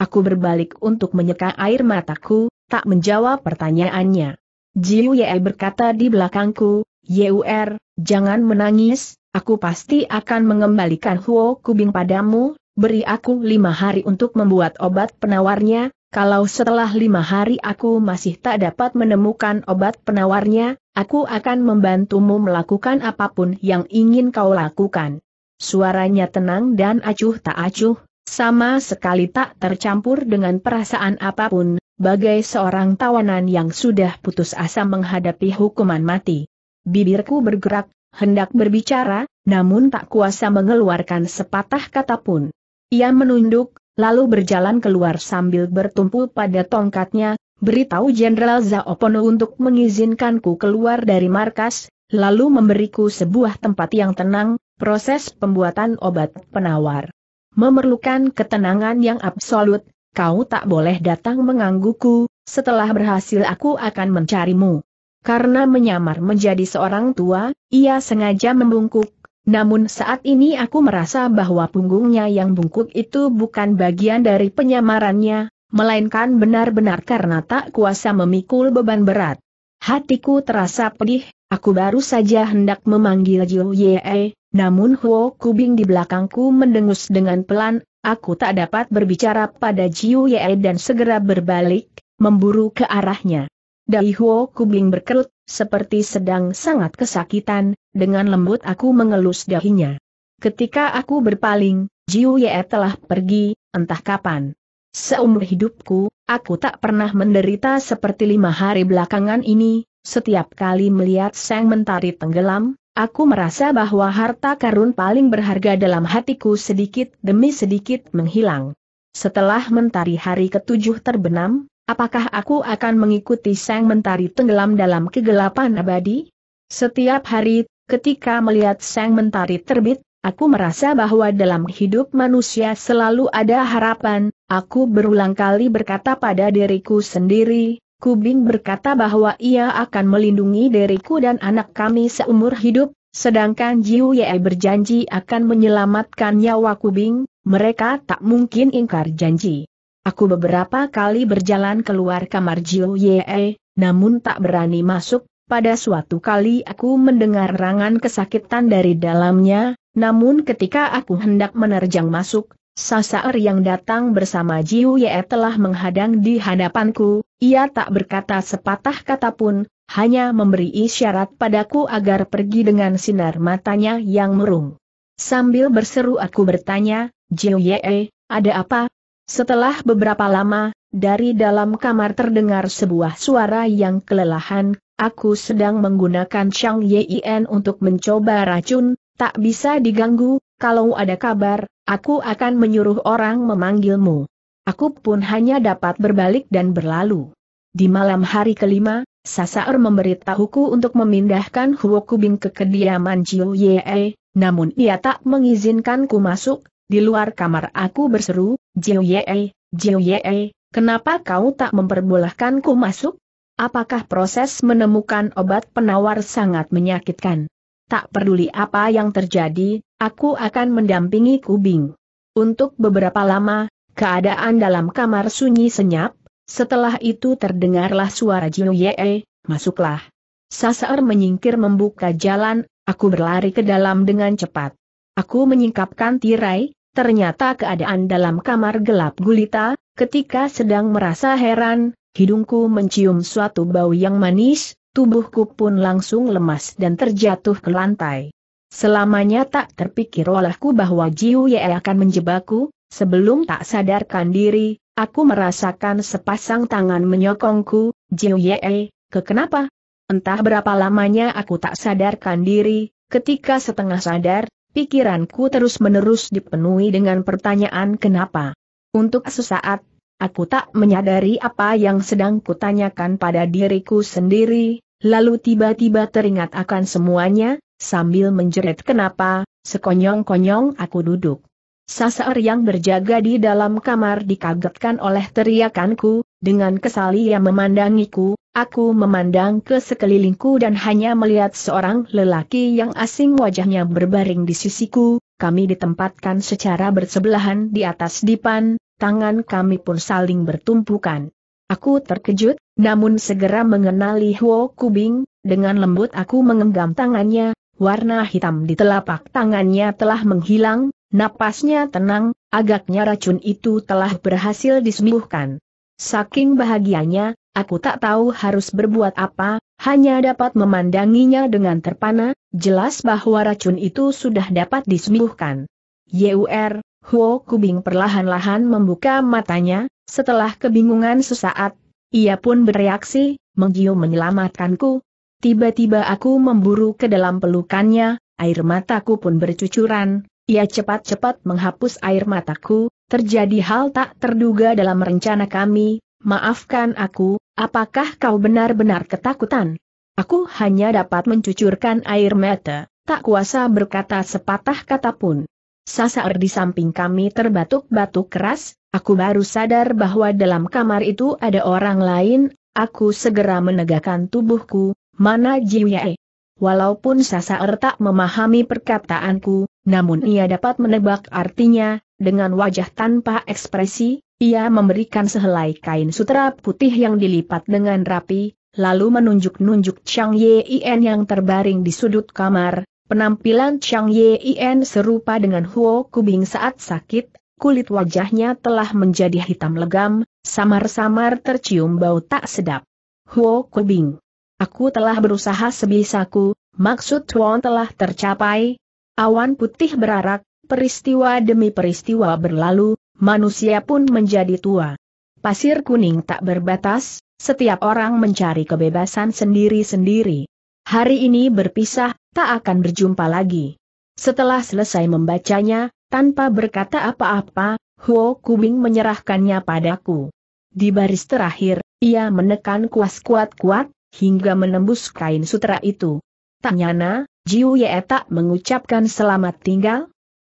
Aku berbalik untuk menyeka air mataku, tak menjawab pertanyaannya. Jiu Ye berkata di belakangku, Yuer, jangan menangis, aku pasti akan mengembalikan Huo Kubing padamu, beri aku lima hari untuk membuat obat penawarnya, kalau setelah lima hari aku masih tak dapat menemukan obat penawarnya, aku akan membantumu melakukan apapun yang ingin kau lakukan. Suaranya tenang dan acuh tak acuh, sama sekali tak tercampur dengan perasaan apapun, bagai seorang tawanan yang sudah putus asa menghadapi hukuman mati. Bibirku bergerak, hendak berbicara, namun tak kuasa mengeluarkan sepatah kata pun. Ia menunduk, lalu berjalan keluar sambil bertumpu pada tongkatnya, beritahu Jenderal Zaopono untuk mengizinkanku keluar dari markas, lalu memberiku sebuah tempat yang tenang, proses pembuatan obat penawar. Memerlukan ketenangan yang absolut, kau tak boleh datang menggangguku, setelah berhasil aku akan mencarimu. Karena menyamar menjadi seorang tua, ia sengaja membungkuk, namun saat ini aku merasa bahwa punggungnya yang bungkuk itu bukan bagian dari penyamarannya, melainkan benar-benar karena tak kuasa memikul beban berat. Hatiku terasa pedih, aku baru saja hendak memanggil Jiu Ye, namun Huo Kubing di belakangku mendengus dengan pelan, Aku tak dapat berbicara pada Jiu Ye dan segera berbalik, memburu ke arahnya. Daihuo Kubling berkerut, seperti sedang sangat kesakitan, dengan lembut aku mengelus dahinya. Ketika aku berpaling, Jiu Ye telah pergi, entah kapan. Seumur hidupku, aku tak pernah menderita seperti lima hari belakangan ini, setiap kali melihat Sang Mentari tenggelam, Aku merasa bahwa harta karun paling berharga dalam hatiku sedikit demi sedikit menghilang. Setelah mentari hari ketujuh terbenam, apakah aku akan mengikuti sang mentari tenggelam dalam kegelapan abadi? Setiap hari, ketika melihat sang mentari terbit, aku merasa bahwa dalam hidup manusia selalu ada harapan, aku berulang kali berkata pada diriku sendiri, Kubing berkata bahwa ia akan melindungi diriku dan anak kami seumur hidup, sedangkan Jiu Ye berjanji akan menyelamatkan nyawa Kubing, mereka tak mungkin ingkar janji. Aku beberapa kali berjalan keluar kamar Jiu Ye, namun tak berani masuk, pada suatu kali aku mendengar rangan kesakitan dari dalamnya, namun ketika aku hendak menerjang masuk, Sasaer yang datang bersama Jiu Ye telah menghadang di hadapanku, ia tak berkata sepatah kata pun, hanya memberi isyarat padaku agar pergi dengan sinar matanya yang merung. Sambil berseru aku bertanya, Jiu Ye, ada apa? Setelah beberapa lama, dari dalam kamar terdengar sebuah suara yang kelelahan, aku sedang menggunakan Chang Yin untuk mencoba racun, tak bisa diganggu, kalau ada kabar, aku akan menyuruh orang memanggilmu. Aku pun hanya dapat berbalik dan berlalu. Di malam hari kelima, Sasaer memberitahuku untuk memindahkan Huokubing ke kediaman Jiu Ye, namun ia tak mengizinkanku masuk, di luar kamar aku berseru, Jiu Ye, Jiu Ye, kenapa kau tak memperbolehkanku masuk? Apakah proses menemukan obat penawar sangat menyakitkan? tak peduli apa yang terjadi, aku akan mendampingi Kubing. Untuk beberapa lama, keadaan dalam kamar sunyi senyap, setelah itu terdengarlah suara Jiu Ye, masuklah. Sasar menyingkir membuka jalan, aku berlari ke dalam dengan cepat. Aku menyingkapkan tirai, ternyata keadaan dalam kamar gelap gulita, ketika sedang merasa heran, hidungku mencium suatu bau yang manis, tubuhku pun langsung lemas dan terjatuh ke lantai. Selamanya tak terpikir olehku bahwa Jiu Ye akan menjebakku, sebelum tak sadarkan diri, aku merasakan sepasang tangan menyokongku, Jiu Ye, kenapa? Entah berapa lamanya aku tak sadarkan diri, ketika setengah sadar, pikiranku terus-menerus dipenuhi dengan pertanyaan kenapa. Untuk sesaat, aku tak menyadari apa yang sedang kutanyakan pada diriku sendiri, lalu tiba-tiba teringat akan semuanya, sambil menjerit kenapa, sekonyong-konyong aku duduk. Sasar yang berjaga di dalam kamar dikagetkan oleh teriakanku, dengan kesal ia memandangiku, aku memandang ke sekelilingku dan hanya melihat seorang lelaki yang asing wajahnya berbaring di sisiku, kami ditempatkan secara bersebelahan di atas dipan, tangan kami pun saling bertumpukan. Aku terkejut, namun segera mengenali Huo Kubing, dengan lembut aku mengenggam tangannya, warna hitam di telapak tangannya telah menghilang, napasnya tenang, agaknya racun itu telah berhasil disembuhkan. Saking bahagianya, aku tak tahu harus berbuat apa, hanya dapat memandanginya dengan terpana, jelas bahwa racun itu sudah dapat disembuhkan. Yur, er, Huo Kubing perlahan-lahan membuka matanya, setelah kebingungan sesaat, ia pun bereaksi, Menggio menyelamatkanku. Tiba-tiba aku memburu ke dalam pelukannya, air mataku pun bercucuran, ia cepat-cepat menghapus air mataku, terjadi hal tak terduga dalam rencana kami, maafkan aku, apakah kau benar-benar ketakutan? Aku hanya dapat mencucurkan air mata, tak kuasa berkata sepatah kata pun. Sasar di samping kami terbatuk-batuk keras, Aku baru sadar bahwa dalam kamar itu ada orang lain, aku segera menegakkan tubuhku, mana Jiwye. Walaupun Sasaer tak memahami perkataanku, namun ia dapat menebak artinya, dengan wajah tanpa ekspresi, ia memberikan sehelai kain sutra putih yang dilipat dengan rapi, lalu menunjuk-nunjuk Chang Yien yang terbaring di sudut kamar, Penampilan Chang Yien serupa dengan Huo Kubing saat sakit, kulit wajahnya telah menjadi hitam legam, samar-samar tercium bau tak sedap. Huo Kubing. Aku telah berusaha sebisaku, maksud Tuan telah tercapai. Awan putih berarak, peristiwa demi peristiwa berlalu, manusia pun menjadi tua. Pasir kuning tak berbatas, setiap orang mencari kebebasan sendiri-sendiri. Hari ini berpisah, tak akan berjumpa lagi. Setelah selesai membacanya, tanpa berkata apa-apa, Huo Kubing menyerahkannya padaku. Di baris terakhir, ia menekan kuas kuat-kuat, hingga menembus kain sutra itu. Tanyana, nyana, Jiu Ye tak mengucapkan selamat tinggal?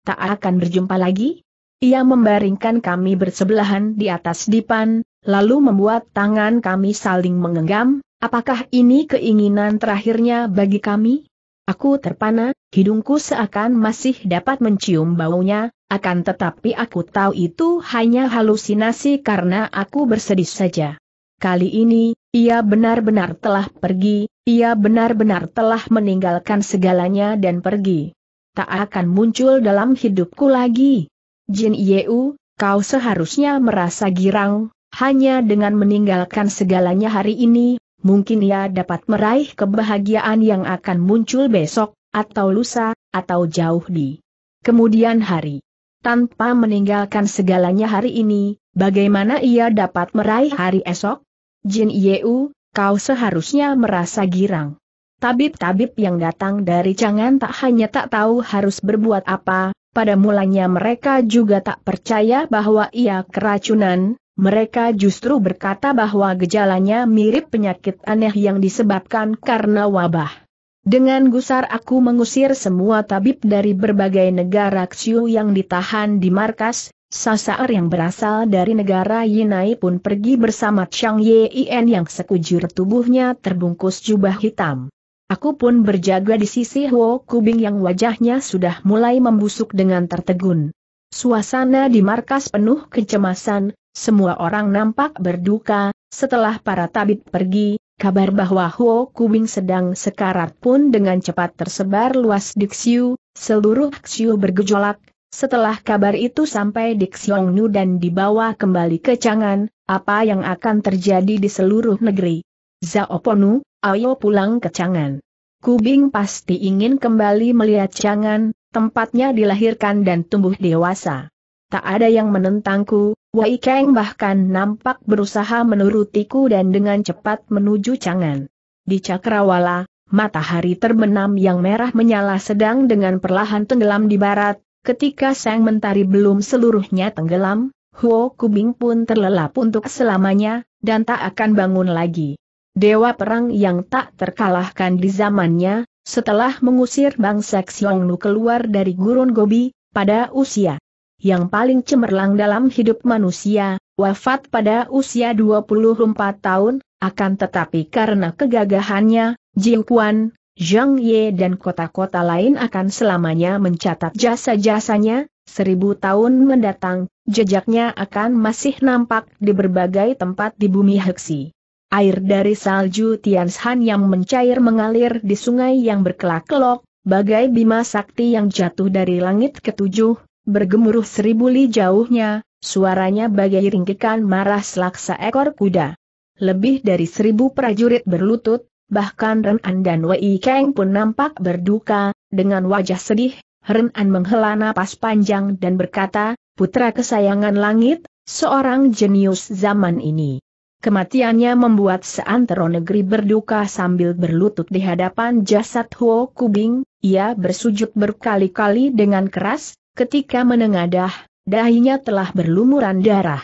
Tak akan berjumpa lagi? Ia membaringkan kami bersebelahan di atas dipan, lalu membuat tangan kami saling mengenggam, apakah ini keinginan terakhirnya bagi kami? Aku terpana, hidungku seakan masih dapat mencium baunya, akan tetapi aku tahu itu hanya halusinasi karena aku bersedih saja. Kali ini, ia benar-benar telah pergi, ia benar-benar telah meninggalkan segalanya dan pergi. Tak akan muncul dalam hidupku lagi. Jin Yeu, kau seharusnya merasa girang, hanya dengan meninggalkan segalanya hari ini, mungkin ia dapat meraih kebahagiaan yang akan muncul besok, atau lusa, atau jauh di kemudian hari. Tanpa meninggalkan segalanya hari ini, bagaimana ia dapat meraih hari esok? Jin Yeu, kau seharusnya merasa girang. Tabib-tabib yang datang dari Chang'an tak hanya tak tahu harus berbuat apa, pada mulanya mereka juga tak percaya bahwa ia keracunan, mereka justru berkata bahwa gejalanya mirip penyakit aneh yang disebabkan karena wabah. Dengan gusar aku mengusir semua tabib dari berbagai negara Xiu yang ditahan di markas, Sasar yang berasal dari negara Yinai pun pergi bersama Chang Yien yang sekujur tubuhnya terbungkus jubah hitam. Aku pun berjaga di sisi Huo Kubing yang wajahnya sudah mulai membusuk dengan tertegun. Suasana di markas penuh kecemasan, semua orang nampak berduka, setelah para tabib pergi, kabar bahwa Huo Kubing sedang sekarat pun dengan cepat tersebar luas di Xiu, seluruh Xiu bergejolak, setelah kabar itu sampai di Xiongnu dan dibawa kembali ke Changan, apa yang akan terjadi di seluruh negeri? Zao Ponu, ayo pulang ke Changan. Kubing pasti ingin kembali melihat Changan, tempatnya dilahirkan dan tumbuh dewasa tak ada yang menentangku, Wei Kang bahkan nampak berusaha menurutiku dan dengan cepat menuju Cangan. Di Cakrawala, matahari terbenam yang merah menyala sedang dengan perlahan tenggelam di barat, ketika sang mentari belum seluruhnya tenggelam, Huo Kubing pun terlelap untuk selamanya, dan tak akan bangun lagi. Dewa perang yang tak terkalahkan di zamannya, setelah mengusir bangsa Xiongnu keluar dari gurun Gobi, pada usia yang paling cemerlang dalam hidup manusia, wafat pada usia 24 tahun, akan tetapi karena kegagahannya, Jiu Kuan, Zhang Ye dan kota-kota lain akan selamanya mencatat jasa-jasanya, seribu tahun mendatang, jejaknya akan masih nampak di berbagai tempat di bumi Heksi. Air dari salju Tianshan yang mencair mengalir di sungai yang berkelak-kelok, bagai bima sakti yang jatuh dari langit ketujuh, bergemuruh seribu li jauhnya, suaranya bagai ringkikan marah selaksa ekor kuda. Lebih dari seribu prajurit berlutut, bahkan Renan dan Wei Kang pun nampak berduka, dengan wajah sedih, Ren An menghela napas panjang dan berkata, putra kesayangan langit, seorang jenius zaman ini. Kematiannya membuat seantero negeri berduka sambil berlutut di hadapan jasad Huo Kubing, ia bersujud berkali-kali dengan keras, Ketika menengadah, dahinya telah berlumuran darah.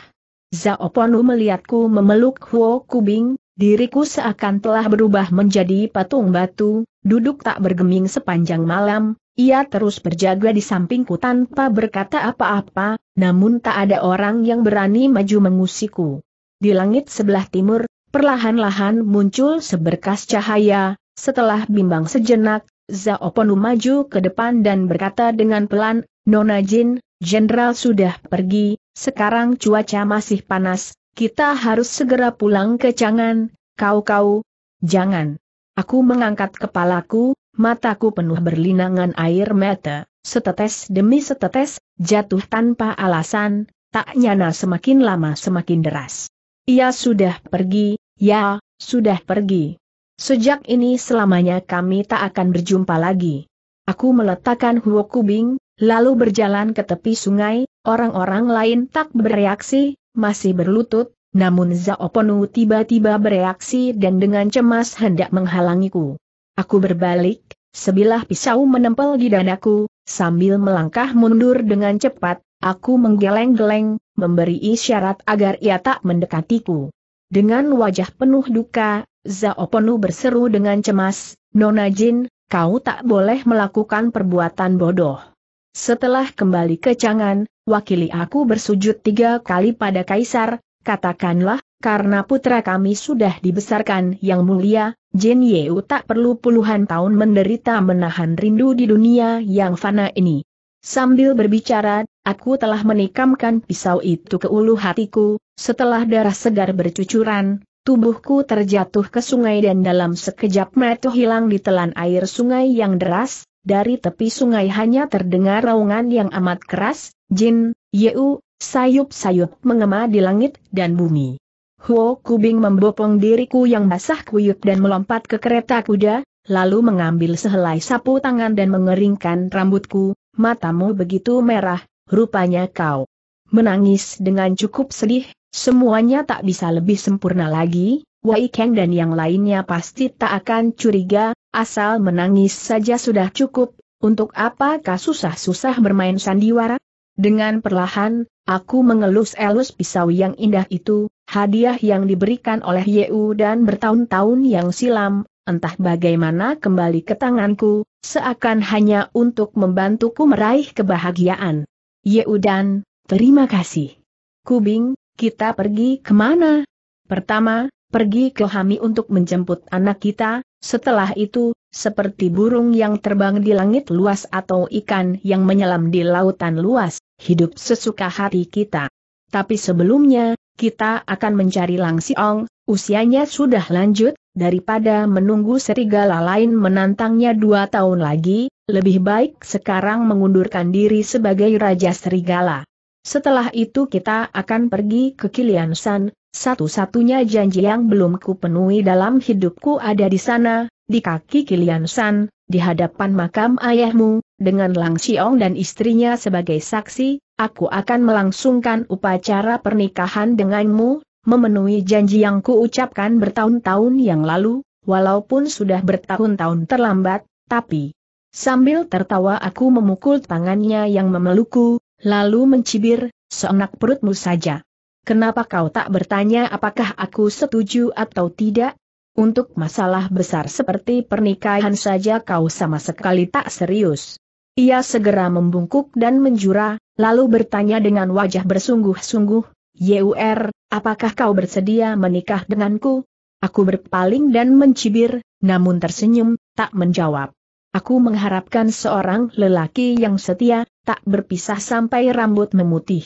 Zao Zaoponu melihatku memeluk Huo Kubing, diriku seakan telah berubah menjadi patung batu, duduk tak bergeming sepanjang malam, ia terus berjaga di sampingku tanpa berkata apa-apa, namun tak ada orang yang berani maju mengusiku. Di langit sebelah timur, perlahan-lahan muncul seberkas cahaya, setelah bimbang sejenak, Zao Zaoponu maju ke depan dan berkata dengan pelan, Nona Jin, jenderal sudah pergi, sekarang cuaca masih panas, kita harus segera pulang ke Cangan, kau-kau, jangan. Aku mengangkat kepalaku, mataku penuh berlinangan air mata, setetes demi setetes, jatuh tanpa alasan, tak nyana semakin lama semakin deras. Ia sudah pergi, ya, sudah pergi. Sejak ini selamanya kami tak akan berjumpa lagi. Aku meletakkan huo kubing, lalu berjalan ke tepi sungai, orang-orang lain tak bereaksi, masih berlutut, namun Zaoponu tiba-tiba bereaksi dan dengan cemas hendak menghalangiku. Aku berbalik, sebilah pisau menempel di dadaku, sambil melangkah mundur dengan cepat, aku menggeleng-geleng, memberi isyarat agar ia tak mendekatiku. Dengan wajah penuh duka, Zaoponu berseru dengan cemas, Nona Jin, kau tak boleh melakukan perbuatan bodoh. Setelah kembali ke Cangan, wakili aku bersujud tiga kali pada Kaisar, katakanlah, karena putra kami sudah dibesarkan yang mulia, Jin Yeu tak perlu puluhan tahun menderita menahan rindu di dunia yang fana ini. Sambil berbicara, aku telah menikamkan pisau itu ke ulu hatiku, setelah darah segar bercucuran, tubuhku terjatuh ke sungai dan dalam sekejap mata hilang ditelan air sungai yang deras, dari tepi sungai hanya terdengar raungan yang amat keras, jin, yeu, sayup-sayup mengema di langit dan bumi. Huo Kubing membopong diriku yang basah kuyup dan melompat ke kereta kuda, lalu mengambil sehelai sapu tangan dan mengeringkan rambutku, matamu begitu merah, rupanya kau menangis dengan cukup sedih, semuanya tak bisa lebih sempurna lagi, Wei Kang dan yang lainnya pasti tak akan curiga, asal menangis saja sudah cukup, untuk apakah susah-susah bermain sandiwara? Dengan perlahan, aku mengelus-elus pisau yang indah itu, hadiah yang diberikan oleh Yeu dan bertahun-tahun yang silam, entah bagaimana kembali ke tanganku, seakan hanya untuk membantuku meraih kebahagiaan. Yeu dan, terima kasih. Kubing, kita pergi kemana? Pertama, pergi ke Hami untuk menjemput anak kita, setelah itu, seperti burung yang terbang di langit luas atau ikan yang menyelam di lautan luas, hidup sesuka hati kita. Tapi sebelumnya, kita akan mencari Lang Siong, usianya sudah lanjut, daripada menunggu serigala lain menantangnya dua tahun lagi, lebih baik sekarang mengundurkan diri sebagai Raja Serigala. Setelah itu kita akan pergi ke Kilian San, satu-satunya janji yang belum kupenuhi dalam hidupku ada di sana, di kaki Kilian San, di hadapan makam ayahmu, dengan Lang Xiong dan istrinya sebagai saksi, aku akan melangsungkan upacara pernikahan denganmu, memenuhi janji yang kuucapkan bertahun-tahun yang lalu, walaupun sudah bertahun-tahun terlambat, tapi... Sambil tertawa aku memukul tangannya yang memelukku, Lalu mencibir, seenak perutmu saja. Kenapa kau tak bertanya apakah aku setuju atau tidak? Untuk masalah besar seperti pernikahan saja kau sama sekali tak serius. Ia segera membungkuk dan menjura, lalu bertanya dengan wajah bersungguh-sungguh, Yur, er, apakah kau bersedia menikah denganku? Aku berpaling dan mencibir, namun tersenyum, tak menjawab. Aku mengharapkan seorang lelaki yang setia, tak berpisah sampai rambut memutih.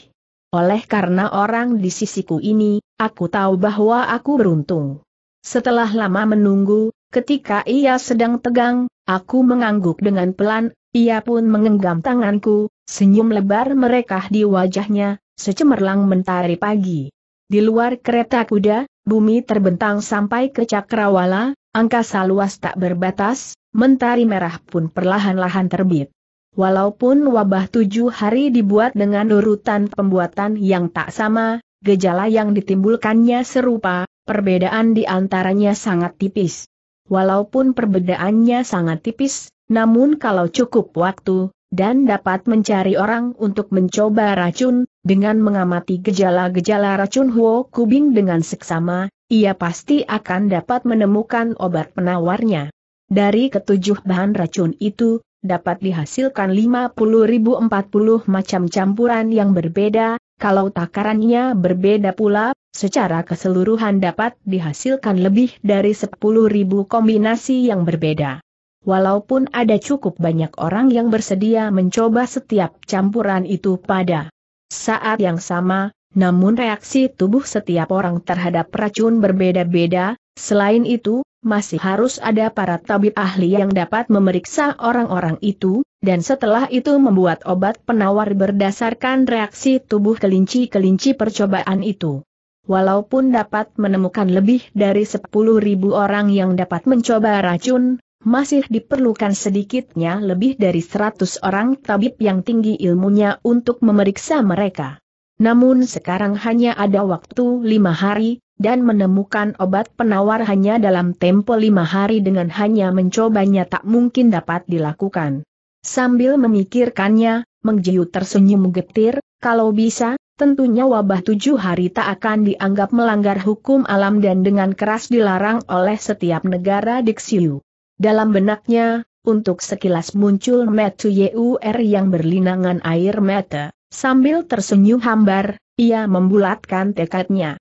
Oleh karena orang di sisiku ini, aku tahu bahwa aku beruntung. Setelah lama menunggu, ketika ia sedang tegang, aku mengangguk dengan pelan, ia pun mengenggam tanganku, senyum lebar merekah di wajahnya, secemerlang mentari pagi. Di luar kereta kuda, bumi terbentang sampai ke cakrawala, angkasa luas tak berbatas, mentari merah pun perlahan-lahan terbit. Walaupun wabah tujuh hari dibuat dengan urutan pembuatan yang tak sama, gejala yang ditimbulkannya serupa, perbedaan di antaranya sangat tipis. Walaupun perbedaannya sangat tipis, namun kalau cukup waktu, dan dapat mencari orang untuk mencoba racun, dengan mengamati gejala-gejala racun Huo Kubing dengan seksama, ia pasti akan dapat menemukan obat penawarnya. Dari ketujuh bahan racun itu, dapat dihasilkan 50.040 macam campuran yang berbeda, kalau takarannya berbeda pula, secara keseluruhan dapat dihasilkan lebih dari 10.000 kombinasi yang berbeda. Walaupun ada cukup banyak orang yang bersedia mencoba setiap campuran itu pada saat yang sama, namun reaksi tubuh setiap orang terhadap racun berbeda-beda, selain itu, masih harus ada para tabib ahli yang dapat memeriksa orang-orang itu, dan setelah itu membuat obat penawar berdasarkan reaksi tubuh kelinci-kelinci percobaan itu. Walaupun dapat menemukan lebih dari 10.000 orang yang dapat mencoba racun, masih diperlukan sedikitnya lebih dari 100 orang tabib yang tinggi ilmunya untuk memeriksa mereka. Namun sekarang hanya ada waktu lima hari, dan menemukan obat penawar hanya dalam tempo lima hari dengan hanya mencobanya tak mungkin dapat dilakukan. Sambil memikirkannya, Mengjiu tersenyum getir, kalau bisa, tentunya wabah tujuh hari tak akan dianggap melanggar hukum alam dan dengan keras dilarang oleh setiap negara Xiu. Dalam benaknya, untuk sekilas muncul Metu yur yang berlinangan air mata, sambil tersenyum hambar, ia membulatkan tekadnya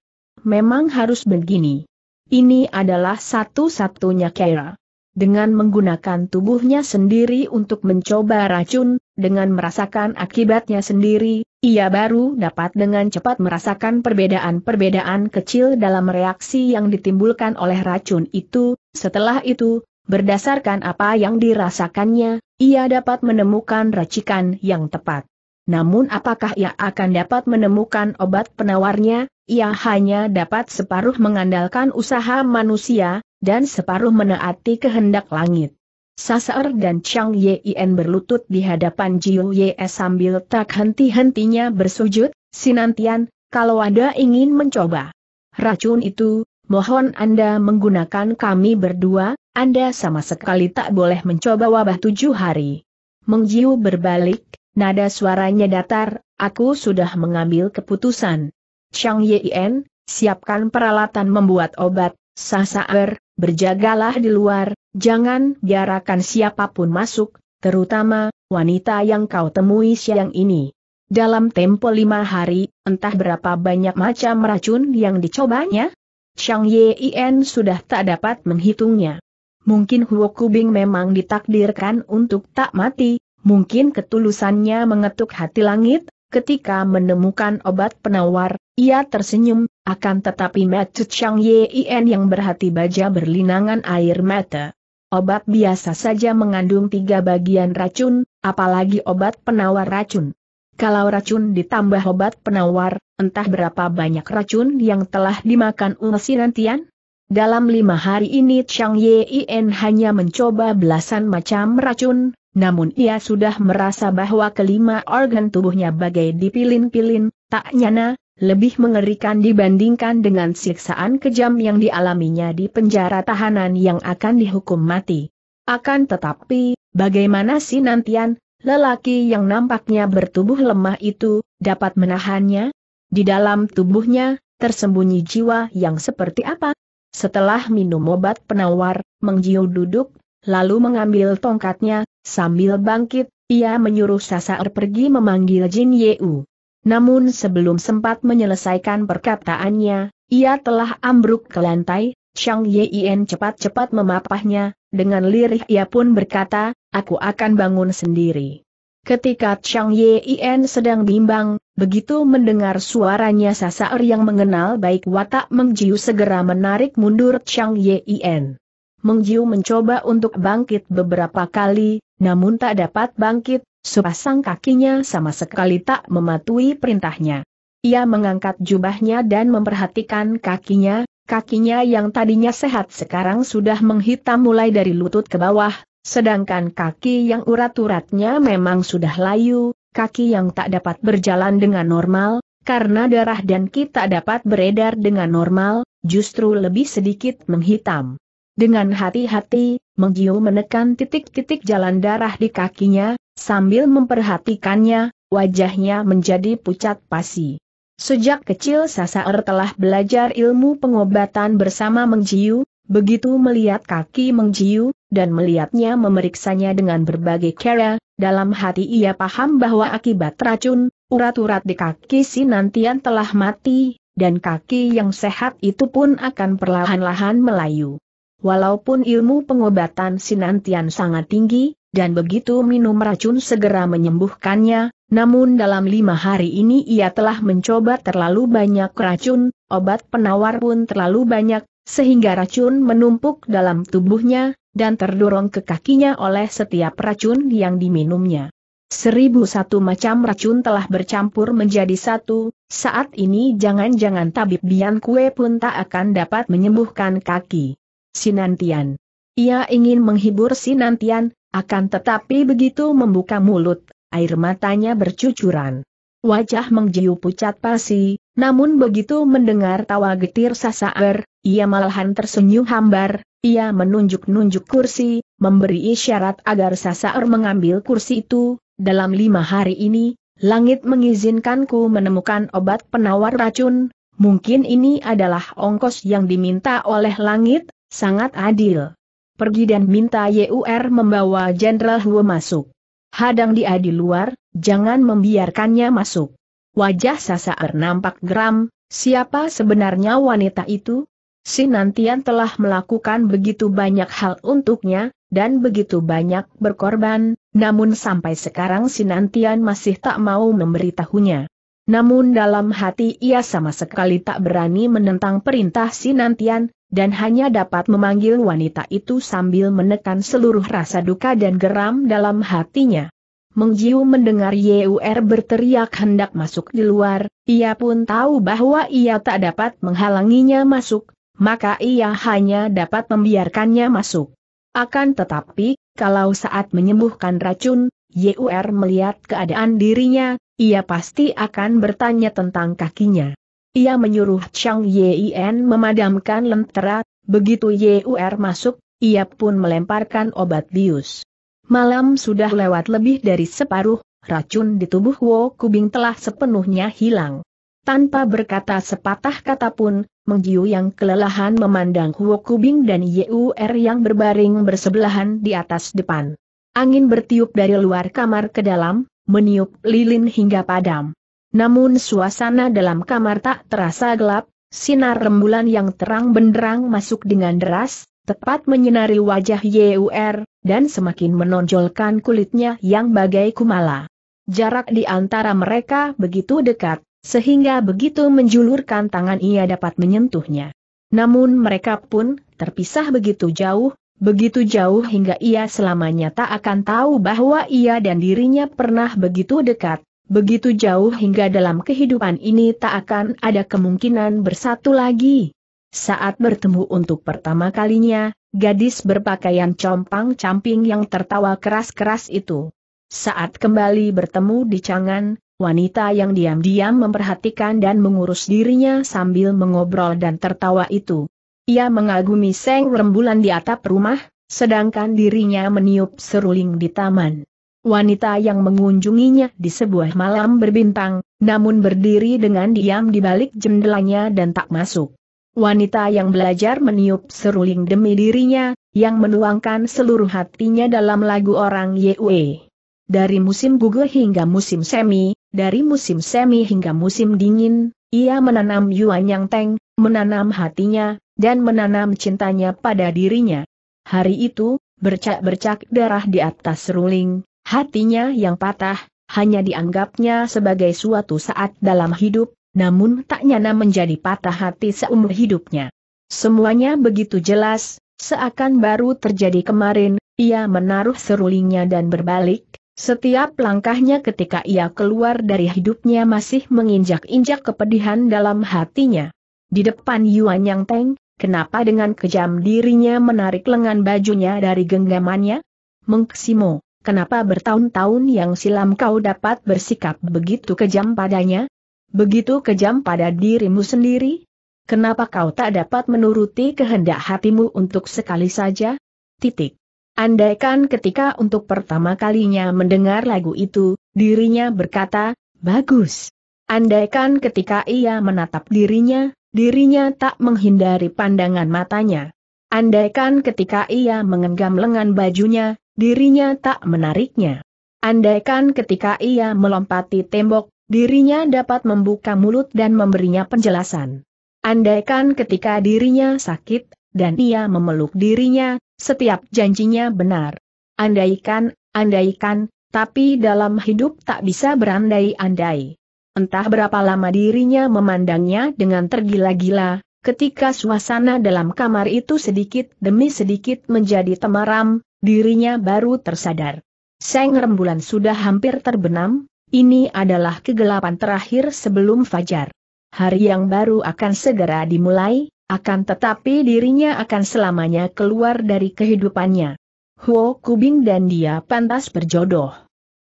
memang harus begini. Ini adalah satu-satunya Kera. Dengan menggunakan tubuhnya sendiri untuk mencoba racun, dengan merasakan akibatnya sendiri, ia baru dapat dengan cepat merasakan perbedaan-perbedaan kecil dalam reaksi yang ditimbulkan oleh racun itu. Setelah itu, berdasarkan apa yang dirasakannya, ia dapat menemukan racikan yang tepat. Namun apakah ia akan dapat menemukan obat penawarnya, ia hanya dapat separuh mengandalkan usaha manusia, dan separuh menaati kehendak langit. Sasar dan Chang Yien berlutut di hadapan Jiu Ye sambil tak henti-hentinya bersujud, Sinantian, kalau Anda ingin mencoba racun itu, mohon Anda menggunakan kami berdua, Anda sama sekali tak boleh mencoba wabah tujuh hari. Mengjiu berbalik, Nada suaranya datar, aku sudah mengambil keputusan. Chang Yien, siapkan peralatan membuat obat, sasaer, berjagalah di luar, jangan biarkan siapapun masuk, terutama wanita yang kau temui siang ini. Dalam tempo lima hari, entah berapa banyak macam racun yang dicobanya? Chang Yien sudah tak dapat menghitungnya. Mungkin Huo Kubing memang ditakdirkan untuk tak mati, mungkin ketulusannya mengetuk hati langit, ketika menemukan obat penawar, ia tersenyum, akan tetapi Matut Chang Yien yang berhati baja berlinangan air mata. Obat biasa saja mengandung tiga bagian racun, apalagi obat penawar racun. Kalau racun ditambah obat penawar, entah berapa banyak racun yang telah dimakan ungesi Nantian? Dalam lima hari ini Chang Yien hanya mencoba belasan macam racun, namun ia sudah merasa bahwa kelima organ tubuhnya bagai dipilin-pilin, tak nyana, lebih mengerikan dibandingkan dengan siksaan kejam yang dialaminya di penjara tahanan yang akan dihukum mati. Akan tetapi, bagaimana si Nantian, lelaki yang nampaknya bertubuh lemah itu, dapat menahannya? Di dalam tubuhnya, tersembunyi jiwa yang seperti apa? Setelah minum obat penawar, Mengjiu duduk, lalu mengambil tongkatnya, Sambil bangkit, ia menyuruh Sasaer pergi memanggil Jin Yeu. Namun sebelum sempat menyelesaikan perkataannya, ia telah ambruk ke lantai, Shang Yien cepat-cepat memapahnya, dengan lirih ia pun berkata, aku akan bangun sendiri. Ketika Chang Yien sedang bimbang, begitu mendengar suaranya Sasaer yang mengenal baik watak Mengjiu segera menarik mundur Chang Yien. Mengjiu mencoba untuk bangkit beberapa kali, namun tak dapat bangkit, sepasang kakinya sama sekali tak mematuhi perintahnya. Ia mengangkat jubahnya dan memperhatikan kakinya, kakinya yang tadinya sehat sekarang sudah menghitam mulai dari lutut ke bawah, sedangkan kaki yang urat-uratnya memang sudah layu, kaki yang tak dapat berjalan dengan normal, karena darah dan kita dapat beredar dengan normal, justru lebih sedikit menghitam. Dengan hati-hati, Menggio menekan titik-titik jalan darah di kakinya, sambil memperhatikannya, wajahnya menjadi pucat pasi. Sejak kecil Sasaer telah belajar ilmu pengobatan bersama Mengjiu, begitu melihat kaki Mengjiu, dan melihatnya memeriksanya dengan berbagai cara, dalam hati ia paham bahwa akibat racun, urat-urat di kaki si nantian telah mati, dan kaki yang sehat itu pun akan perlahan-lahan melayu. Walaupun ilmu pengobatan Sinantian sangat tinggi, dan begitu minum racun segera menyembuhkannya, namun dalam lima hari ini ia telah mencoba terlalu banyak racun, obat penawar pun terlalu banyak, sehingga racun menumpuk dalam tubuhnya, dan terdorong ke kakinya oleh setiap racun yang diminumnya. Seribu satu macam racun telah bercampur menjadi satu, saat ini jangan-jangan tabib Bian Kue pun tak akan dapat menyembuhkan kaki. Sinantian. Ia ingin menghibur Sinantian, akan tetapi begitu membuka mulut, air matanya bercucuran. Wajah mengjiu pucat pasi, namun begitu mendengar tawa getir sasaer, ia malahan tersenyum hambar, ia menunjuk-nunjuk kursi, memberi isyarat agar sasaer mengambil kursi itu, dalam lima hari ini, langit mengizinkanku menemukan obat penawar racun, mungkin ini adalah ongkos yang diminta oleh langit, Sangat adil. Pergi dan minta YUR membawa Jenderal Hua masuk. Hadang dia di luar, jangan membiarkannya masuk. Wajah Sasaer nampak geram, siapa sebenarnya wanita itu? Sinantian telah melakukan begitu banyak hal untuknya, dan begitu banyak berkorban, namun sampai sekarang Sinantian masih tak mau memberitahunya. Namun dalam hati ia sama sekali tak berani menentang perintah Sinantian, dan hanya dapat memanggil wanita itu sambil menekan seluruh rasa duka dan geram dalam hatinya. Mengjiu mendengar Yur er berteriak hendak masuk di luar, ia pun tahu bahwa ia tak dapat menghalanginya masuk, maka ia hanya dapat membiarkannya masuk. Akan tetapi, kalau saat menyembuhkan racun, Yur er melihat keadaan dirinya, ia pasti akan bertanya tentang kakinya. Ia menyuruh Chang Yien memadamkan lentera, begitu Yur masuk, ia pun melemparkan obat bius. Malam sudah lewat lebih dari separuh, racun di tubuh Wo Kubing telah sepenuhnya hilang. Tanpa berkata sepatah kata pun, Menggiu yang kelelahan memandang Huo Kubing dan Yur yang berbaring bersebelahan di atas depan. Angin bertiup dari luar kamar ke dalam, meniup lilin hingga padam. Namun suasana dalam kamar tak terasa gelap, sinar rembulan yang terang benderang masuk dengan deras, tepat menyinari wajah Yur, er, dan semakin menonjolkan kulitnya yang bagai kumala. Jarak di antara mereka begitu dekat, sehingga begitu menjulurkan tangan ia dapat menyentuhnya. Namun mereka pun terpisah begitu jauh, begitu jauh hingga ia selamanya tak akan tahu bahwa ia dan dirinya pernah begitu dekat, begitu jauh hingga dalam kehidupan ini tak akan ada kemungkinan bersatu lagi. Saat bertemu untuk pertama kalinya, gadis berpakaian compang-camping yang tertawa keras-keras itu. Saat kembali bertemu di Cangan, wanita yang diam-diam memperhatikan dan mengurus dirinya sambil mengobrol dan tertawa itu. Ia mengagumi seng rembulan di atap rumah, sedangkan dirinya meniup seruling di taman wanita yang mengunjunginya di sebuah malam berbintang, namun berdiri dengan diam di balik jendelanya dan tak masuk. Wanita yang belajar meniup seruling demi dirinya, yang menuangkan seluruh hatinya dalam lagu orang Yue. Dari musim gugur hingga musim semi, dari musim semi hingga musim dingin, ia menanam Yuan Yang Teng, menanam hatinya, dan menanam cintanya pada dirinya. Hari itu, bercak-bercak darah di atas seruling, Hatinya yang patah, hanya dianggapnya sebagai suatu saat dalam hidup, namun tak nyana menjadi patah hati seumur hidupnya. Semuanya begitu jelas, seakan baru terjadi kemarin, ia menaruh serulingnya dan berbalik, setiap langkahnya ketika ia keluar dari hidupnya masih menginjak-injak kepedihan dalam hatinya. Di depan Yuan Yang Teng, kenapa dengan kejam dirinya menarik lengan bajunya dari genggamannya? Mengksimo. Kenapa bertahun-tahun yang silam kau dapat bersikap begitu kejam padanya? Begitu kejam pada dirimu sendiri? Kenapa kau tak dapat menuruti kehendak hatimu untuk sekali saja? Titik. Andaikan ketika untuk pertama kalinya mendengar lagu itu, dirinya berkata, bagus. Andaikan ketika ia menatap dirinya, dirinya tak menghindari pandangan matanya. Andaikan ketika ia mengenggam lengan bajunya, dirinya tak menariknya. Andaikan ketika ia melompati tembok, dirinya dapat membuka mulut dan memberinya penjelasan. Andaikan ketika dirinya sakit, dan ia memeluk dirinya, setiap janjinya benar. Andaikan, andaikan, tapi dalam hidup tak bisa berandai-andai. Entah berapa lama dirinya memandangnya dengan tergila-gila, Ketika suasana dalam kamar itu sedikit demi sedikit menjadi temaram, dirinya baru tersadar. Seng rembulan sudah hampir terbenam, ini adalah kegelapan terakhir sebelum fajar. Hari yang baru akan segera dimulai, akan tetapi dirinya akan selamanya keluar dari kehidupannya. Huo Kubing dan dia pantas berjodoh.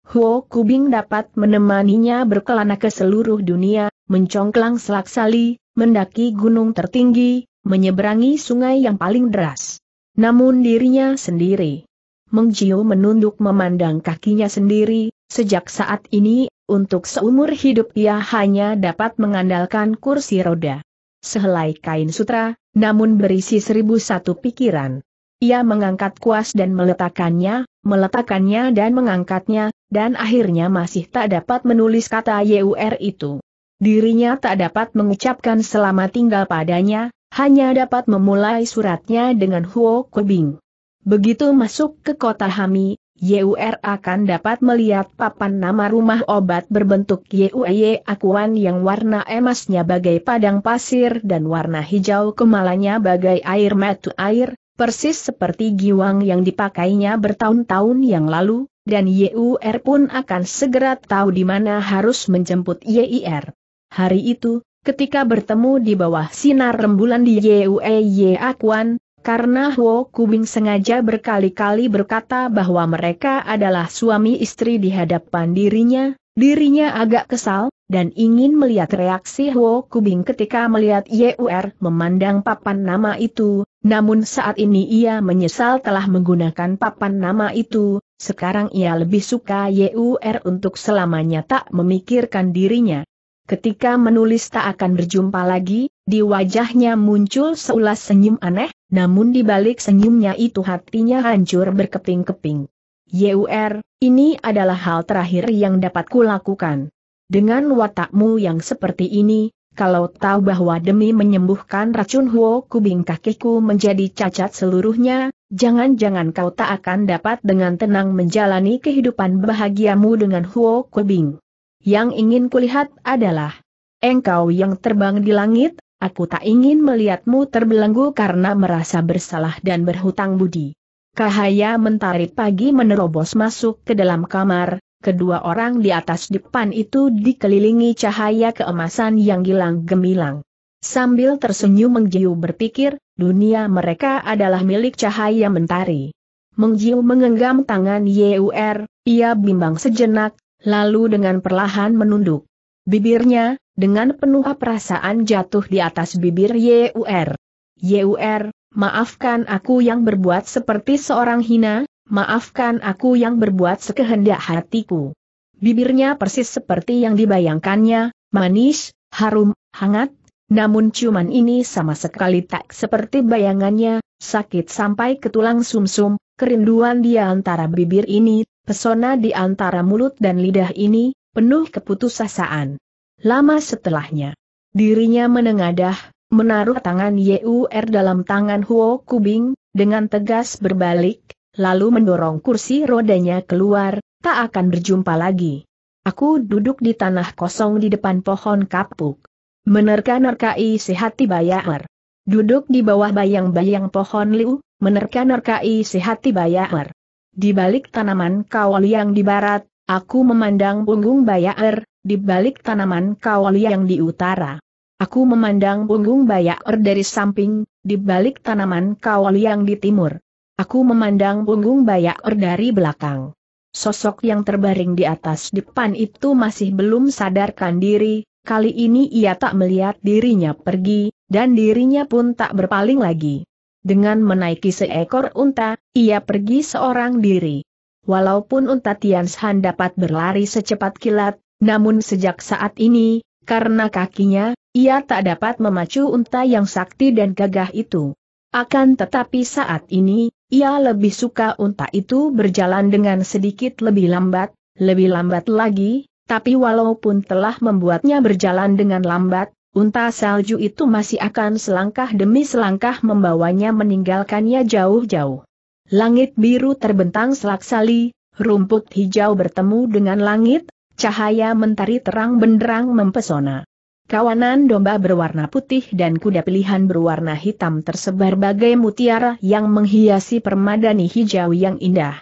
Huo Kubing dapat menemaninya berkelana ke seluruh dunia, mencongklang selaksali, mendaki gunung tertinggi, menyeberangi sungai yang paling deras. Namun dirinya sendiri. Meng menunduk memandang kakinya sendiri, sejak saat ini, untuk seumur hidup ia hanya dapat mengandalkan kursi roda. Sehelai kain sutra, namun berisi seribu satu pikiran. Ia mengangkat kuas dan meletakkannya, meletakkannya dan mengangkatnya, dan akhirnya masih tak dapat menulis kata YUR itu. Dirinya tak dapat mengucapkan selamat tinggal padanya, hanya dapat memulai suratnya dengan Huo Kubing. Begitu masuk ke kota Hami, YUR er akan dapat melihat papan nama rumah obat berbentuk YUY Akuan yang warna emasnya bagai padang pasir dan warna hijau kemalanya bagai air mata air, persis seperti giwang yang dipakainya bertahun-tahun yang lalu, dan YUR er pun akan segera tahu di mana harus menjemput YIR. Hari itu, ketika bertemu di bawah sinar rembulan di Yue Akuan, karena Huo Kubing sengaja berkali-kali berkata bahwa mereka adalah suami istri di hadapan dirinya, dirinya agak kesal, dan ingin melihat reaksi Huo Kubing ketika melihat Yur memandang papan nama itu, namun saat ini ia menyesal telah menggunakan papan nama itu, sekarang ia lebih suka Yur untuk selamanya tak memikirkan dirinya. Ketika menulis tak akan berjumpa lagi, di wajahnya muncul seulas senyum aneh, namun di balik senyumnya itu hatinya hancur berkeping-keping. YUR, er, ini adalah hal terakhir yang dapat kulakukan. Dengan watakmu yang seperti ini, kalau tahu bahwa demi menyembuhkan racun Huo Kubing kakiku menjadi cacat seluruhnya, jangan-jangan kau tak akan dapat dengan tenang menjalani kehidupan bahagiamu dengan Huo Kubing yang ingin kulihat adalah engkau yang terbang di langit, aku tak ingin melihatmu terbelenggu karena merasa bersalah dan berhutang budi. Cahaya mentari pagi menerobos masuk ke dalam kamar, kedua orang di atas depan itu dikelilingi cahaya keemasan yang gilang gemilang. Sambil tersenyum Mengjiu berpikir, dunia mereka adalah milik cahaya mentari. Mengjiu mengenggam tangan Yur, ia bimbang sejenak, lalu dengan perlahan menunduk. Bibirnya, dengan penuh perasaan jatuh di atas bibir Yur. Yur, maafkan aku yang berbuat seperti seorang hina, maafkan aku yang berbuat sekehendak hatiku. Bibirnya persis seperti yang dibayangkannya, manis, harum, hangat, namun cuman ini sama sekali tak seperti bayangannya, sakit sampai ke tulang sumsum, -sum, kerinduan dia antara bibir ini Pesona di antara mulut dan lidah ini, penuh keputusasaan. Lama setelahnya, dirinya menengadah, menaruh tangan YUR er dalam tangan Huo Kubing, dengan tegas berbalik, lalu mendorong kursi rodanya keluar, tak akan berjumpa lagi. Aku duduk di tanah kosong di depan pohon kapuk. Menerka-nerkai sehati hati bayar. Duduk di bawah bayang-bayang pohon liu, menerka-nerkai sehati hati bayar. Di balik tanaman kaoli yang di barat, aku memandang punggung Bayaer, di balik tanaman kaoli yang di utara. Aku memandang punggung Bayaer dari samping, di balik tanaman kaoli yang di timur. Aku memandang punggung Bayaer dari belakang. Sosok yang terbaring di atas depan itu masih belum sadarkan diri, kali ini ia tak melihat dirinya pergi, dan dirinya pun tak berpaling lagi. Dengan menaiki seekor unta, ia pergi seorang diri. Walaupun unta Tianshan dapat berlari secepat kilat, namun sejak saat ini, karena kakinya, ia tak dapat memacu unta yang sakti dan gagah itu. Akan tetapi saat ini, ia lebih suka unta itu berjalan dengan sedikit lebih lambat, lebih lambat lagi, tapi walaupun telah membuatnya berjalan dengan lambat, Unta salju itu masih akan selangkah demi selangkah membawanya meninggalkannya jauh-jauh. Langit biru terbentang selaksali, rumput hijau bertemu dengan langit, cahaya mentari terang benderang mempesona. Kawanan domba berwarna putih dan kuda pilihan berwarna hitam tersebar bagai mutiara yang menghiasi permadani hijau yang indah.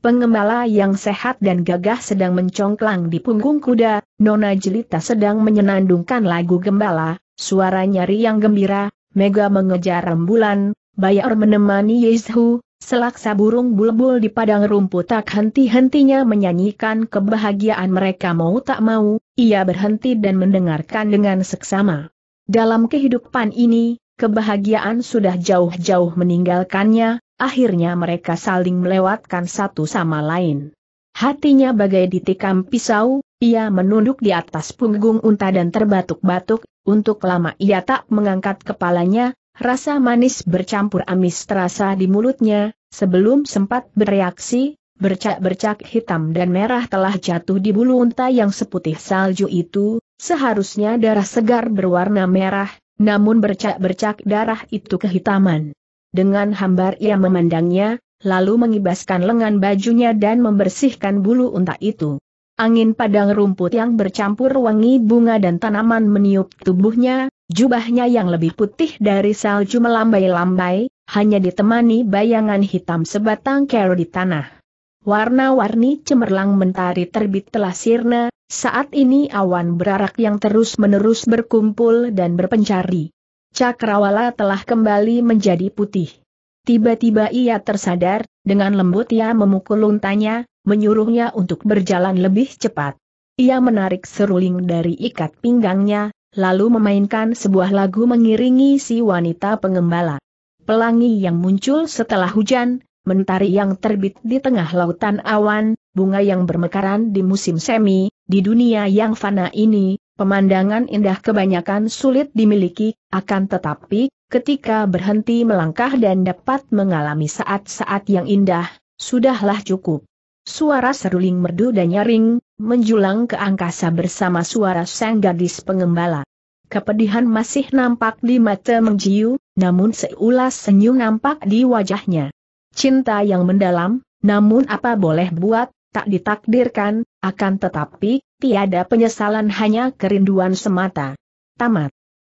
Pengembala yang sehat dan gagah sedang mencongklang di punggung kuda, Nona Jelita sedang menyenandungkan lagu gembala, suaranya riang gembira, Mega mengejar rembulan, Bayar menemani Yezhu, selaksa burung bulbul di padang rumput tak henti-hentinya menyanyikan kebahagiaan mereka mau tak mau, ia berhenti dan mendengarkan dengan seksama. Dalam kehidupan ini, kebahagiaan sudah jauh-jauh meninggalkannya, akhirnya mereka saling melewatkan satu sama lain. Hatinya bagai ditikam pisau, ia menunduk di atas punggung unta dan terbatuk-batuk, untuk lama ia tak mengangkat kepalanya, rasa manis bercampur amis terasa di mulutnya, sebelum sempat bereaksi, bercak-bercak hitam dan merah telah jatuh di bulu unta yang seputih salju itu, seharusnya darah segar berwarna merah, namun bercak-bercak darah itu kehitaman. Dengan hambar ia memandangnya, lalu mengibaskan lengan bajunya dan membersihkan bulu unta itu. Angin padang rumput yang bercampur wangi bunga dan tanaman meniup tubuhnya, jubahnya yang lebih putih dari salju melambai-lambai, hanya ditemani bayangan hitam sebatang kero di tanah. Warna-warni cemerlang mentari terbit telah sirna, saat ini awan berarak yang terus-menerus berkumpul dan berpencari. Cakrawala telah kembali menjadi putih. Tiba-tiba ia tersadar, dengan lembut ia memukul untanya, menyuruhnya untuk berjalan lebih cepat. Ia menarik seruling dari ikat pinggangnya, lalu memainkan sebuah lagu mengiringi si wanita pengembala. Pelangi yang muncul setelah hujan, mentari yang terbit di tengah lautan awan, bunga yang bermekaran di musim semi, di dunia yang fana ini, Pemandangan indah kebanyakan sulit dimiliki, akan tetapi, ketika berhenti melangkah dan dapat mengalami saat-saat yang indah, sudahlah cukup. Suara seruling merdu dan nyaring, menjulang ke angkasa bersama suara sang gadis pengembala. Kepedihan masih nampak di mata Mengjiu, namun seulas senyum nampak di wajahnya. Cinta yang mendalam, namun apa boleh buat, tak ditakdirkan, akan tetapi, tiada penyesalan hanya kerinduan semata. Tamat.